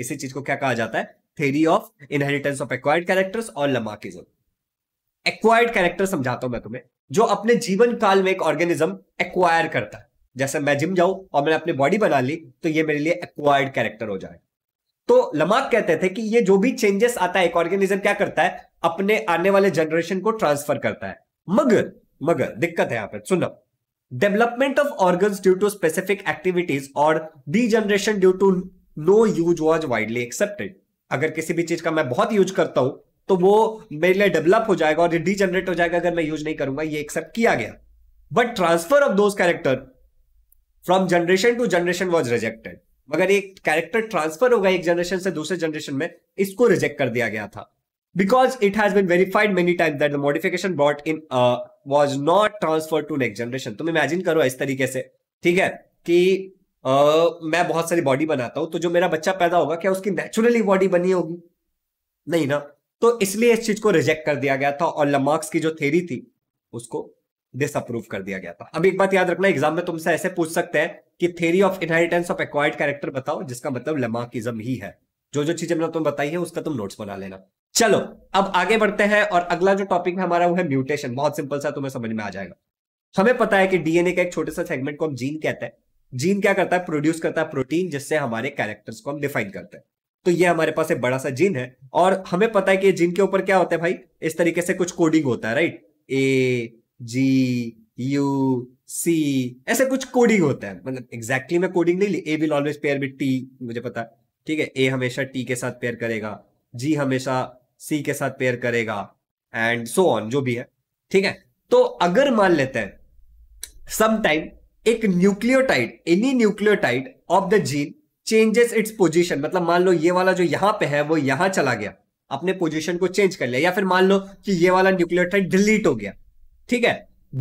[SPEAKER 1] इसी चीज को क्या कहा जाता है theory of inheritance of acquired characters और लमाकिज्म एक्वायर्ड कैरेक्टर समझाता हूं मैं तुम्हें जो अपने जीवन काल में एक ऑर्गेनिज्म एक्वायर करता है जैसे मैं जिम जाऊं और मैंने अपनी बॉडी बना ली तो ये मेरे लिए एक्वायर्ड कैरेक्टर हो जाए तो लमाक कहते थे कि ये जो भी चेंजेस आता है एक ऑर्गेनिज्म क्या करता है अपने आने वाले जनरेशन को ट्रांसफर करता है मगर मगर दिक्कत है यहां पर सुनो development of organ due to specific activities और degeneration due to no use was widely accepted अगर किसी भी चीज का मैं बहुत यूज करता हूं तो वो मेरे लिए डेवलप हो जाएगा और डी जनरेट हो जाएगा अगर मैं यूज नहीं करूंगा ये एक्सेप्ट किया गया but transfer of those character from generation to generation was rejected मगर एक कैरेक्टर ट्रांसफर होगा एक जनरेशन से दूसरे जनरेशन में इसको रिजेक्ट कर दिया गया था because it has been verified many time that the modification brought in was not transfer to next generation तुम इमेजिन करो इस तरीके से ठीक है कि uh, मैं बहुत सारी बॉडी बनाता हूं तो जो मेरा बच्चा पैदा होगा क्या उसकी नेचुरली बॉडी बनी होगी नहीं ना तो इसलिए इस चीज को रिजेक्ट कर दिया गया था और लमार्क्स की जो थेरी थी उसको डिसअप्रूव कर दिया गया था अब एक बात याद रखना एग्जाम में तुमसे ऐसे पूछ सकते हैं कि theory of inheritance of acquired character बताओ जिसका मतलब लेमार्किज्म ही है जो जो चीजें मैंने तुम बताई है उसका तुम नोट्स बना लेना चलो अब आगे बढ़ते हैं और अगला जो टॉपिक है हमारा वो है म्यूटेशन बहुत सिंपल सा तुम्हें समझ में आ जाएगा हमें पता है कि डीएनए का एक छोटे सा सेगमेंट को हम जीन कहते हैं जीन क्या करता है प्रोड्यूस करता है प्रोटीन जिससे हमारे कैरेक्टर्स को हम डिफाइन करते हैं तो ये हमारे पास एक बड़ा सा जीन है और हमें पता है कि जीन के ऊपर क्या होता है भाई इस तरीके से कुछ कोडिंग होता है right A ji you see ऐसे कुछ कोडिंग होता है मतलब एग्जैक्टली मैं कोडिंग नहीं ली A will always pair with T मुझे पता है ठीक है ए हमेशा टी के साथ पेयर करेगा जी हमेशा सी के साथ पेयर करेगा एंड सो ऑन जो भी है ठीक है तो अगर मान लेते हैं समटाइम एक nucleotide any nucleotide of the gene changes its position मतलब मान लो ये वाला जो यहां पे है वो यहां चला गया अपने पोजीशन को चेंज कर लिया या फिर मान लो कि ये वाला न्यूक्लियोटाइड डिलीट हो गया ठीक है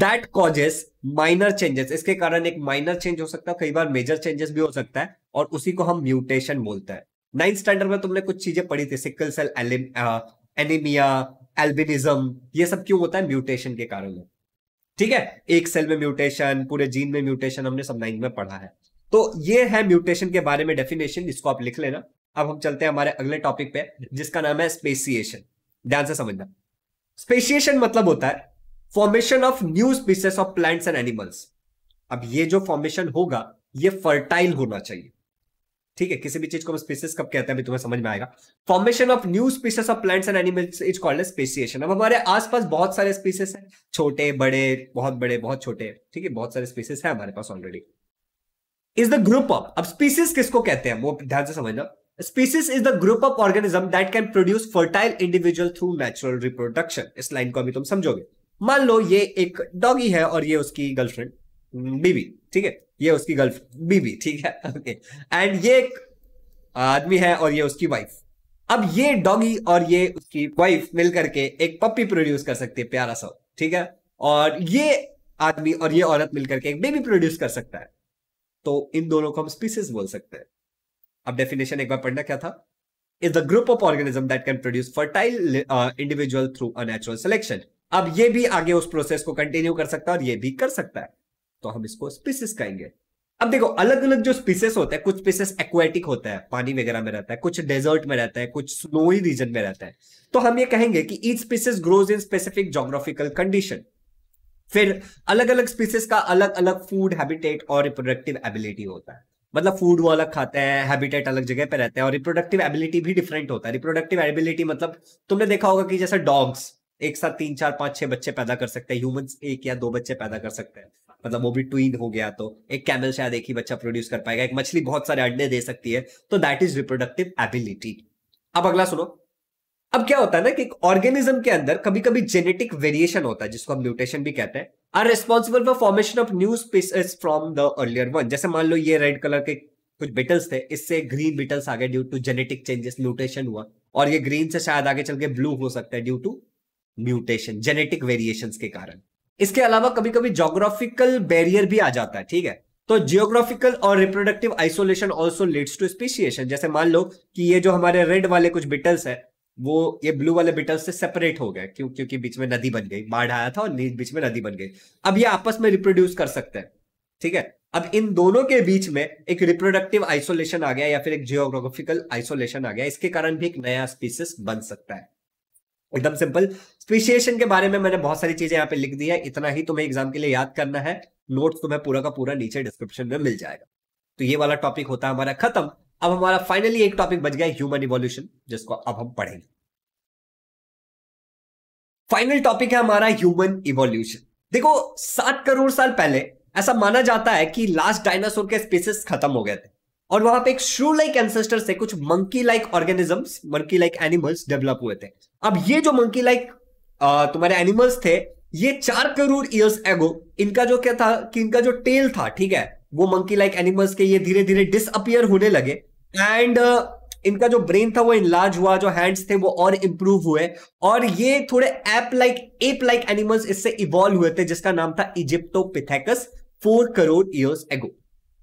[SPEAKER 1] दैट कॉजेस माइनर चेंजेस इसके कारण एक माइनर चेंज हो सकता है कई बार मेजर चेंजेस भी हो सकता है और उसी को हम म्यूटेशन बोलते हैं नाइन्थ स्टैंडर्ड में तुमने कुछ चीजें पढ़ी थी सिकल सेल एनीमिया एल्बिनिज्म ये सब क्यों होता है म्यूटेशन के कारण ठीक है एक सेल में म्यूटेशन पूरे जीन में म्यूटेशन हमने सब नाइन में पढ़ा है तो ये है म्यूटेशन के बारे में डेफिनेशन जिसको आप लिख लेना अब हम चलते हैं हमारे अगले टॉपिक पे जिसका नाम है स्पेसिएशन ध्यान से समझना स्पेसिएशन मतलब होता है formation of new species of plants and animals अब ये जो फॉर्मेशन होगा ये फर्टाइल होना चाहिए ठीक है किसी भी चीज को हम स्पीसीज कब कहते हैं तुम्हें समझ में आएगा formation of new species of plants and animals is called speciation अब हमारे आसपास बहुत सारे स्पीसीज हैं छोटे बड़े बहुत बड़े बहुत छोटे ठीक है बहुत सारे स्पीसीज हैं हमारे पास already is the group of अब स्पीसीज किसको कहते हैं वो ध्यान से समझना species is the group of organism that can produce fertile individual through natural reproduction इस लाइन को अभी तुम समझोगे मान लो ये एक डॉगी है और ये उसकी गर्लफ्रेंड बीबी ठीक है ये उसकी गर्लफ्रेंड बीबी ठीक है ओके एंड ये एक आदमी है और ये उसकी वाइफ अब ये डॉगी और ये उसकी वाइफ मिल करके एक पप्पी प्रोड्यूस कर सकते हैं प्यारा सा ठीक है और ये आदमी और ये औरत मिलकर के एक बेबी प्रोड्यूस कर सकता है तो इन दोनों को हम स्पीसीज बोल सकते हैं अब डेफिनेशन एक बार पढ़ना क्या था is the group of organism that can produce fertile individual through a natural selection अब ये भी आगे उस प्रोसेस को कंटिन्यू कर सकता है और ये भी कर सकता है तो हम इसको स्पीसीस कहेंगे अब देखो अलग अलग जो स्पीसीस होते हैं कुछ स्पीसीस एक्वेटिक होता है पानी वगैरह में रहता है कुछ डेजर्ट में रहता है कुछ स्नोई रीजन में रहता है तो हम ये कहेंगे कि each species grows in specific geographical condition फिर अलग अलग स्पीसीस का अलग अलग फूड हैबिटेट और रिप्रोडक्टिव एबिलिटी होता है मतलब फूड वो अलग खाते हैं हैबिटेट अलग जगह पे रहते हैं और रिप्रोडक्टिव एबिलिटी भी डिफरेंट होता है रिप्रोडक्टिव एबिलिटी मतलब तुमने देखा होगा कि जैसे डॉग्स एक साथ तीन चार पांच छह बच्चे पैदा कर सकते हैं ह्यूमंस एक या दो बच्चे पैदा कर सकते हैं मतलब वो भी ट्वीन हो गया तो एक कैमल शायद एक ही बच्चा प्रोड्यूस कर पाएगा एक मछली बहुत सारे अंडे दे सकती है तो दैट इज रिप्रोडक्टिव एबिलिटी अब अगला सुनो अब क्या होता है ना कि एक ऑर्गेनिज्म के अंदर कभी कभी जेनेटिक वेरिएशन होता है जिसको हम म्यूटेशन भी कहते हैं are responsible for formation of new species from the earlier one जैसे मान लो ये रेड कलर के कुछ बिटल्स थे इससे ग्रीन बिटल्स आ गए due to genetic changes mutation हुआ और ये ग्रीन से शायद आगे चल के ब्लू हो सकता है due to mutation genetic variation के कारण इसके अलावा कभी कभी जोग्राफिकल बैरियर भी आ जाता है ठीक है तो जियोग्राफिकल और reproductive isolation also leads to speciation जैसे मान लो कि ये जो हमारे रेड वाले कुछ बिटल्स है वो ये ब्लू वाले बिटल्स से सेपरेट हो गए क्यों क्योंकि बीच में नदी बन गई बाढ़ आया था और बीच में नदी बन गई अब ये आपस में रिप्रोड्यूस कर सकते हैं ठीक है अब इन दोनों के बीच में एक रिप्रोडक्टिव आइसोलेशन आ गया या फिर एक जियोग्राफिकल आइसोलेशन आ गया इसके कारण भी एक नया स्पीसीस बन सकता है एकदम सिंपल स्पीशिएशन के बारे में मैंने बहुत सारी चीजें यहाँ पे लिख दी है इतना ही तुम्हें एग्जाम के लिए याद करना है नोट्स तुम्हें पूरा का पूरा नीचे डिस्क्रिप्शन में मिल जाएगा तो ये वाला टॉपिक होता है हमारा खत्म अब हमारा फाइनली एक टॉपिक बच गया ह्यूमन इवोल्यूशन जिसको अब हम पढ़ेंगे फाइनल टॉपिक है हमारा ह्यूमन इवोल्यूशन देखो सात करोड़ साल पहले ऐसा माना जाता है कि लास्ट डायनासोर के स्पीसीज खत्म हो गए थे और वहां पे एक श्रू लाइक एंसेस्टर से कुछ monkey like organisms monkey like animals develop हुए थे अब ये जो मंकी लाइक तुम्हारे एनिमल्स थे ये चार करोड़ ईयर्स एगो इनका जो क्या था कि इनका जो टेल था ठीक है वो मंकी लाइक एनिमल्स के ये धीरे धीरे डिसअपियर होने लगे एंड इनका जो ब्रेन था वो इनलार्ज हुआ जो हैंड्स थे वो और इम्प्रूव हुए और ये थोड़े ape like ape like animals इससे इवॉल्व हुए थे जिसका नाम था इजिप्टोपिथेकस फोर करोड़ ईयर्स एगो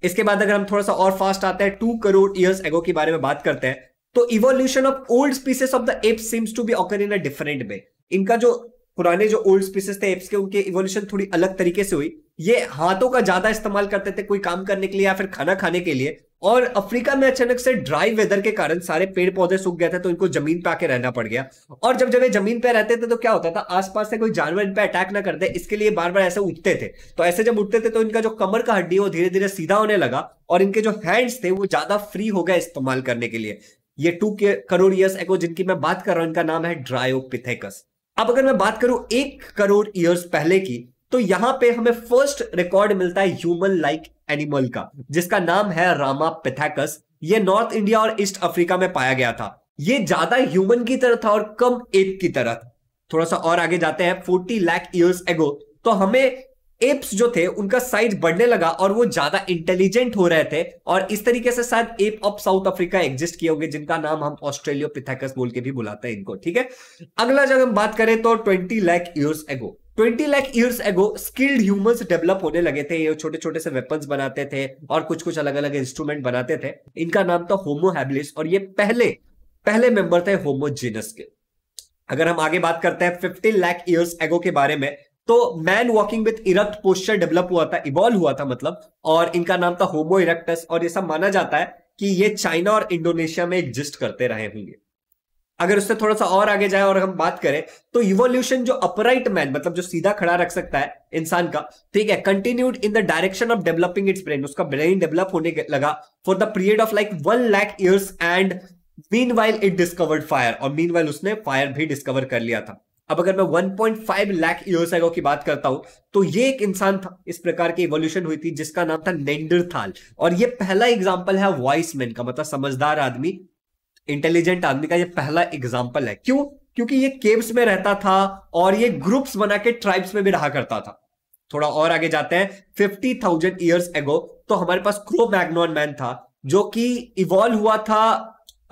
[SPEAKER 1] इसके बाद अगर हम थोड़ा सा और फास्ट आते हैं टू करोड़ ईयर्स एगो के बारे में बात करते हैं तो evolution of old species of the apes seems to be occur in a different way इनका जो पुराने जो ओल्ड स्पीसीज थे एप्स के उनके इवोल्यूशन थोड़ी अलग तरीके से हुई ये हाथों का ज्यादा इस्तेमाल करते थे कोई काम करने के लिए या फिर खाना खाने के लिए और अफ्रीका में अचानक से ड्राई वेदर के कारण सारे पेड़ पौधे सूख गए थे तो इनको जमीन पे आके रहना पड़ गया और जब जब ये जमीन पे रहते थे तो क्या होता था आसपास से कोई जानवर इन पे अटैक ना करते इसके लिए बार बार ऐसे उठते थे तो ऐसे जब उठते थे तो इनका जो कमर का हड्डी वो धीरे धीरे सीधा होने लगा और इनके जो हैंड्स थे वो ज्यादा फ्री हो गए इस्तेमाल करने के लिए ये टू करोड़ ईयर्स एगो जिनकी मैं बात कर रहा हूं इनका नाम है ड्रायोपिथेकस अब अगर मैं बात करूं एक करोड़ ईयर्स पहले की तो यहां पे हमें फर्स्ट रिकॉर्ड मिलता है ह्यूमन लाइक एनिमल का जिसका नाम है रामा पिथेकस ये नॉर्थ इंडिया और ईस्ट अफ्रीका में पाया गया था ये ज्यादा ह्यूमन की तरह था और कम एप की तरह थोड़ा सा और आगे जाते हैं फोर्टी लैक ईयर्स एगो तो हमें एप्स जो थे उनका साइज बढ़ने लगा और वो ज्यादा इंटेलिजेंट हो रहे थे और इस तरीके से शायद ape of South Africa exist किए होंगे जिनका नाम हम ऑस्ट्रेलियो पिथेकस बोल के भी बुलाते हैं इनको ठीक है अगला जब हम बात करें तो twenty lakh years ago twenty lakh years ago skilled humans develop होने लगे थे ये छोटे छोटे से वेपन्स बनाते थे और कुछ कुछ अलग अलग इंस्ट्रूमेंट बनाते थे इनका नाम था होमो हैबिलिस और ये पहले पहले मेंबर थे होमोजिनस के अगर हम आगे बात करते हैं फिफ्टी लाख ईयर्स एगो के बारे में तो man walking with erect posture develop हुआ था इवॉल्व हुआ था मतलब और इनका नाम था होमो इरेक्टस और ये सब माना जाता है कि ये चाइना और इंडोनेशिया में एग्जिस्ट करते रहे होंगे अगर उससे थोड़ा सा और आगे जाए और हम बात करें तो इवोल्यूशन जो अपराइट मैन मतलब जो सीधा खड़ा रख सकता है इंसान का ठीक है continued in the direction of developing its brain उसका ब्रेन डेवलप होने लगा for the period of like one lakh years and meanwhile it discovered fire और मीन वाइल उसने फायर भी डिस्कवर कर लिया था अब अगर मैं 1.5 लाख ईयर्स एगो की बात करता हूं तो ये एक इंसान था इस प्रकार की इवोल्यूशन हुई थी जिसका नाम था नेंडरथाल और ये पहला एग्जाम्पल है वॉइस मैन का मतलब समझदार आदमी इंटेलिजेंट आदमी का ये पहला एग्जाम्पल है क्यों क्योंकि ये केव्स में रहता था और ये ग्रुप्स बना के ट्राइब्स में भी रहा करता था थोड़ा और आगे जाते हैं फिफ्टी थाउजेंड ईयर्स एगो तो हमारे पास क्रो मैग्नोन मैन था जो कि इवॉल्व हुआ था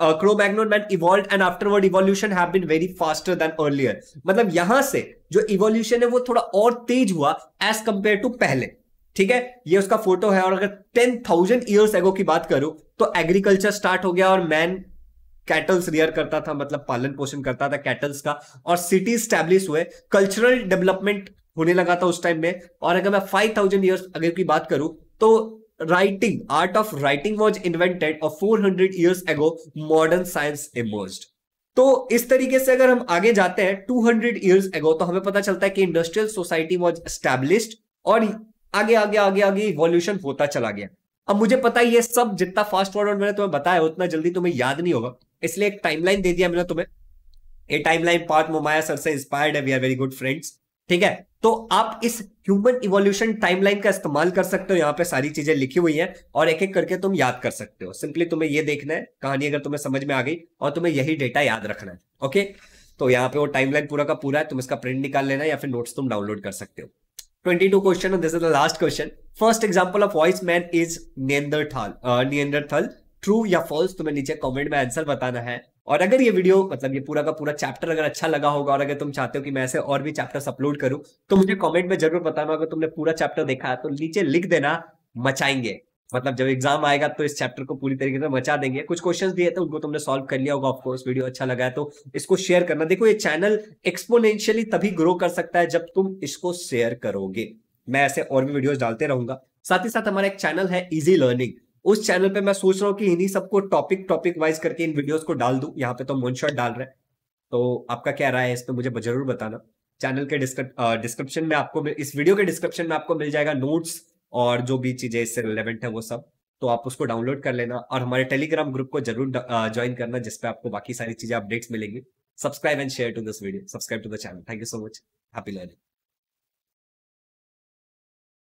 [SPEAKER 1] Cro Magnon man evolve and afterward evolution have been very faster than earlier मतलब यहां से जो इवोल्यूशन है वो थोड़ा और तेज हुआ एज कंपेयर टू पहले ठीक है ये उसका फोटो है और अगर टेन थाउजेंड ईयर्स एगो की बात करूं तो एग्रीकल्चर स्टार्ट हो गया और मैन कैटल्स रियर करता था मतलब पालन पोषण करता था कैटल्स का और सिटी स्टैब्लिश हुए कल्चरल डेवलपमेंट होने लगा था उस टाइम में और अगर मैं फाइव थाउजेंड ईयर्स अगर की बात करूं तो writing art of writing was invented और four hundred years ago modern science emerged तो इस तरीके से अगर हम आगे जाते हैं टू हंड्रेड ईयर्स एगो तो हमें पता चलता है कि इंडस्ट्रियल सोसाइटी वॉज स्टैब्लिश्ड और आगे आगे आगे आगे इवोल्यूशन होता चला गया अब मुझे पता है ये सब जितना फास्ट फॉरवर्ड मैंने तुम्हें बताया उतना जल्दी तुम्हें याद नहीं होगा इसलिए एक टाइमलाइन दे दिया मैंने तुम्हें ये टाइमलाइन पार्ट मोमाया सर से इंस्पायर्ड है we are very good friends ठीक है तो आप इस ह्यूमन इवोल्यूशन टाइमलाइन का इस्तेमाल कर सकते हो यहाँ पे सारी चीजें लिखी हुई हैं और एक एक करके तुम याद कर सकते हो सिंपली तुम्हें ये देखना है कहानी अगर तुम्हें समझ में आ गई और तुम्हें यही डेटा याद रखना है ओके तो यहाँ पे वो टाइमलाइन पूरा का पूरा है तुम इसका प्रिंट निकाल लेना या फिर नोट्स तुम डाउनलोड कर सकते हो twenty two question this is the last question first example of wise man Neanderthal true या फॉल्स तुम्हें नीचे कमेंट में आंसर बताना है और अगर ये वीडियो मतलब ये पूरा का पूरा चैप्टर अगर अच्छा लगा होगा और अगर तुम चाहते हो कि मैं ऐसे और भी चैप्टर्स अपलोड करूं तो मुझे कमेंट में जरूर बताना अगर तुमने पूरा चैप्टर देखा है तो नीचे लिख देना मचाएंगे मतलब जब एग्जाम आएगा तो इस चैप्टर को पूरी तरीके से मचा देंगे कुछ क्वेश्चन दिए थे उनको तुमने सॉल्व कर लिया होगा ऑफकोर्स वीडियो अच्छा लगा है तो इसको शेयर करना देखो ये चैनल एक्सपोनेंशियली तभी ग्रो कर सकता है जब तुम इसको शेयर करोगे मैं ऐसे और भी वीडियोस डालते रहूंगा साथ ही साथ हमारा एक चैनल है इजी लर्निंग उस चैनल पे मैं सोच रहा हूँ कि इन्हीं सबको टॉपिक टॉपिक वाइज करके इन वीडियोस को डाल दू यहाँ पे तो मोन शॉट डाल रहे हैं तो आपका क्या राय है इस पर मुझे जरूर बताना चैनल के डिस्क्रिप्शन में आपको इस वीडियो के डिस्क्रिप्शन में आपको मिल जाएगा नोट्स और जो भी चीजें इससे रिलेवेंट है वो सब तो आप उसको डाउनलोड कर लेना और हमारे टेलीग्राम ग्रुप को जरूर ज्वाइन करना जिसपे आपको बाकी सारी चीजें अपडेट्स मिलेंगी subscribe and share to this video subscribe to the channel thank you so much happy learning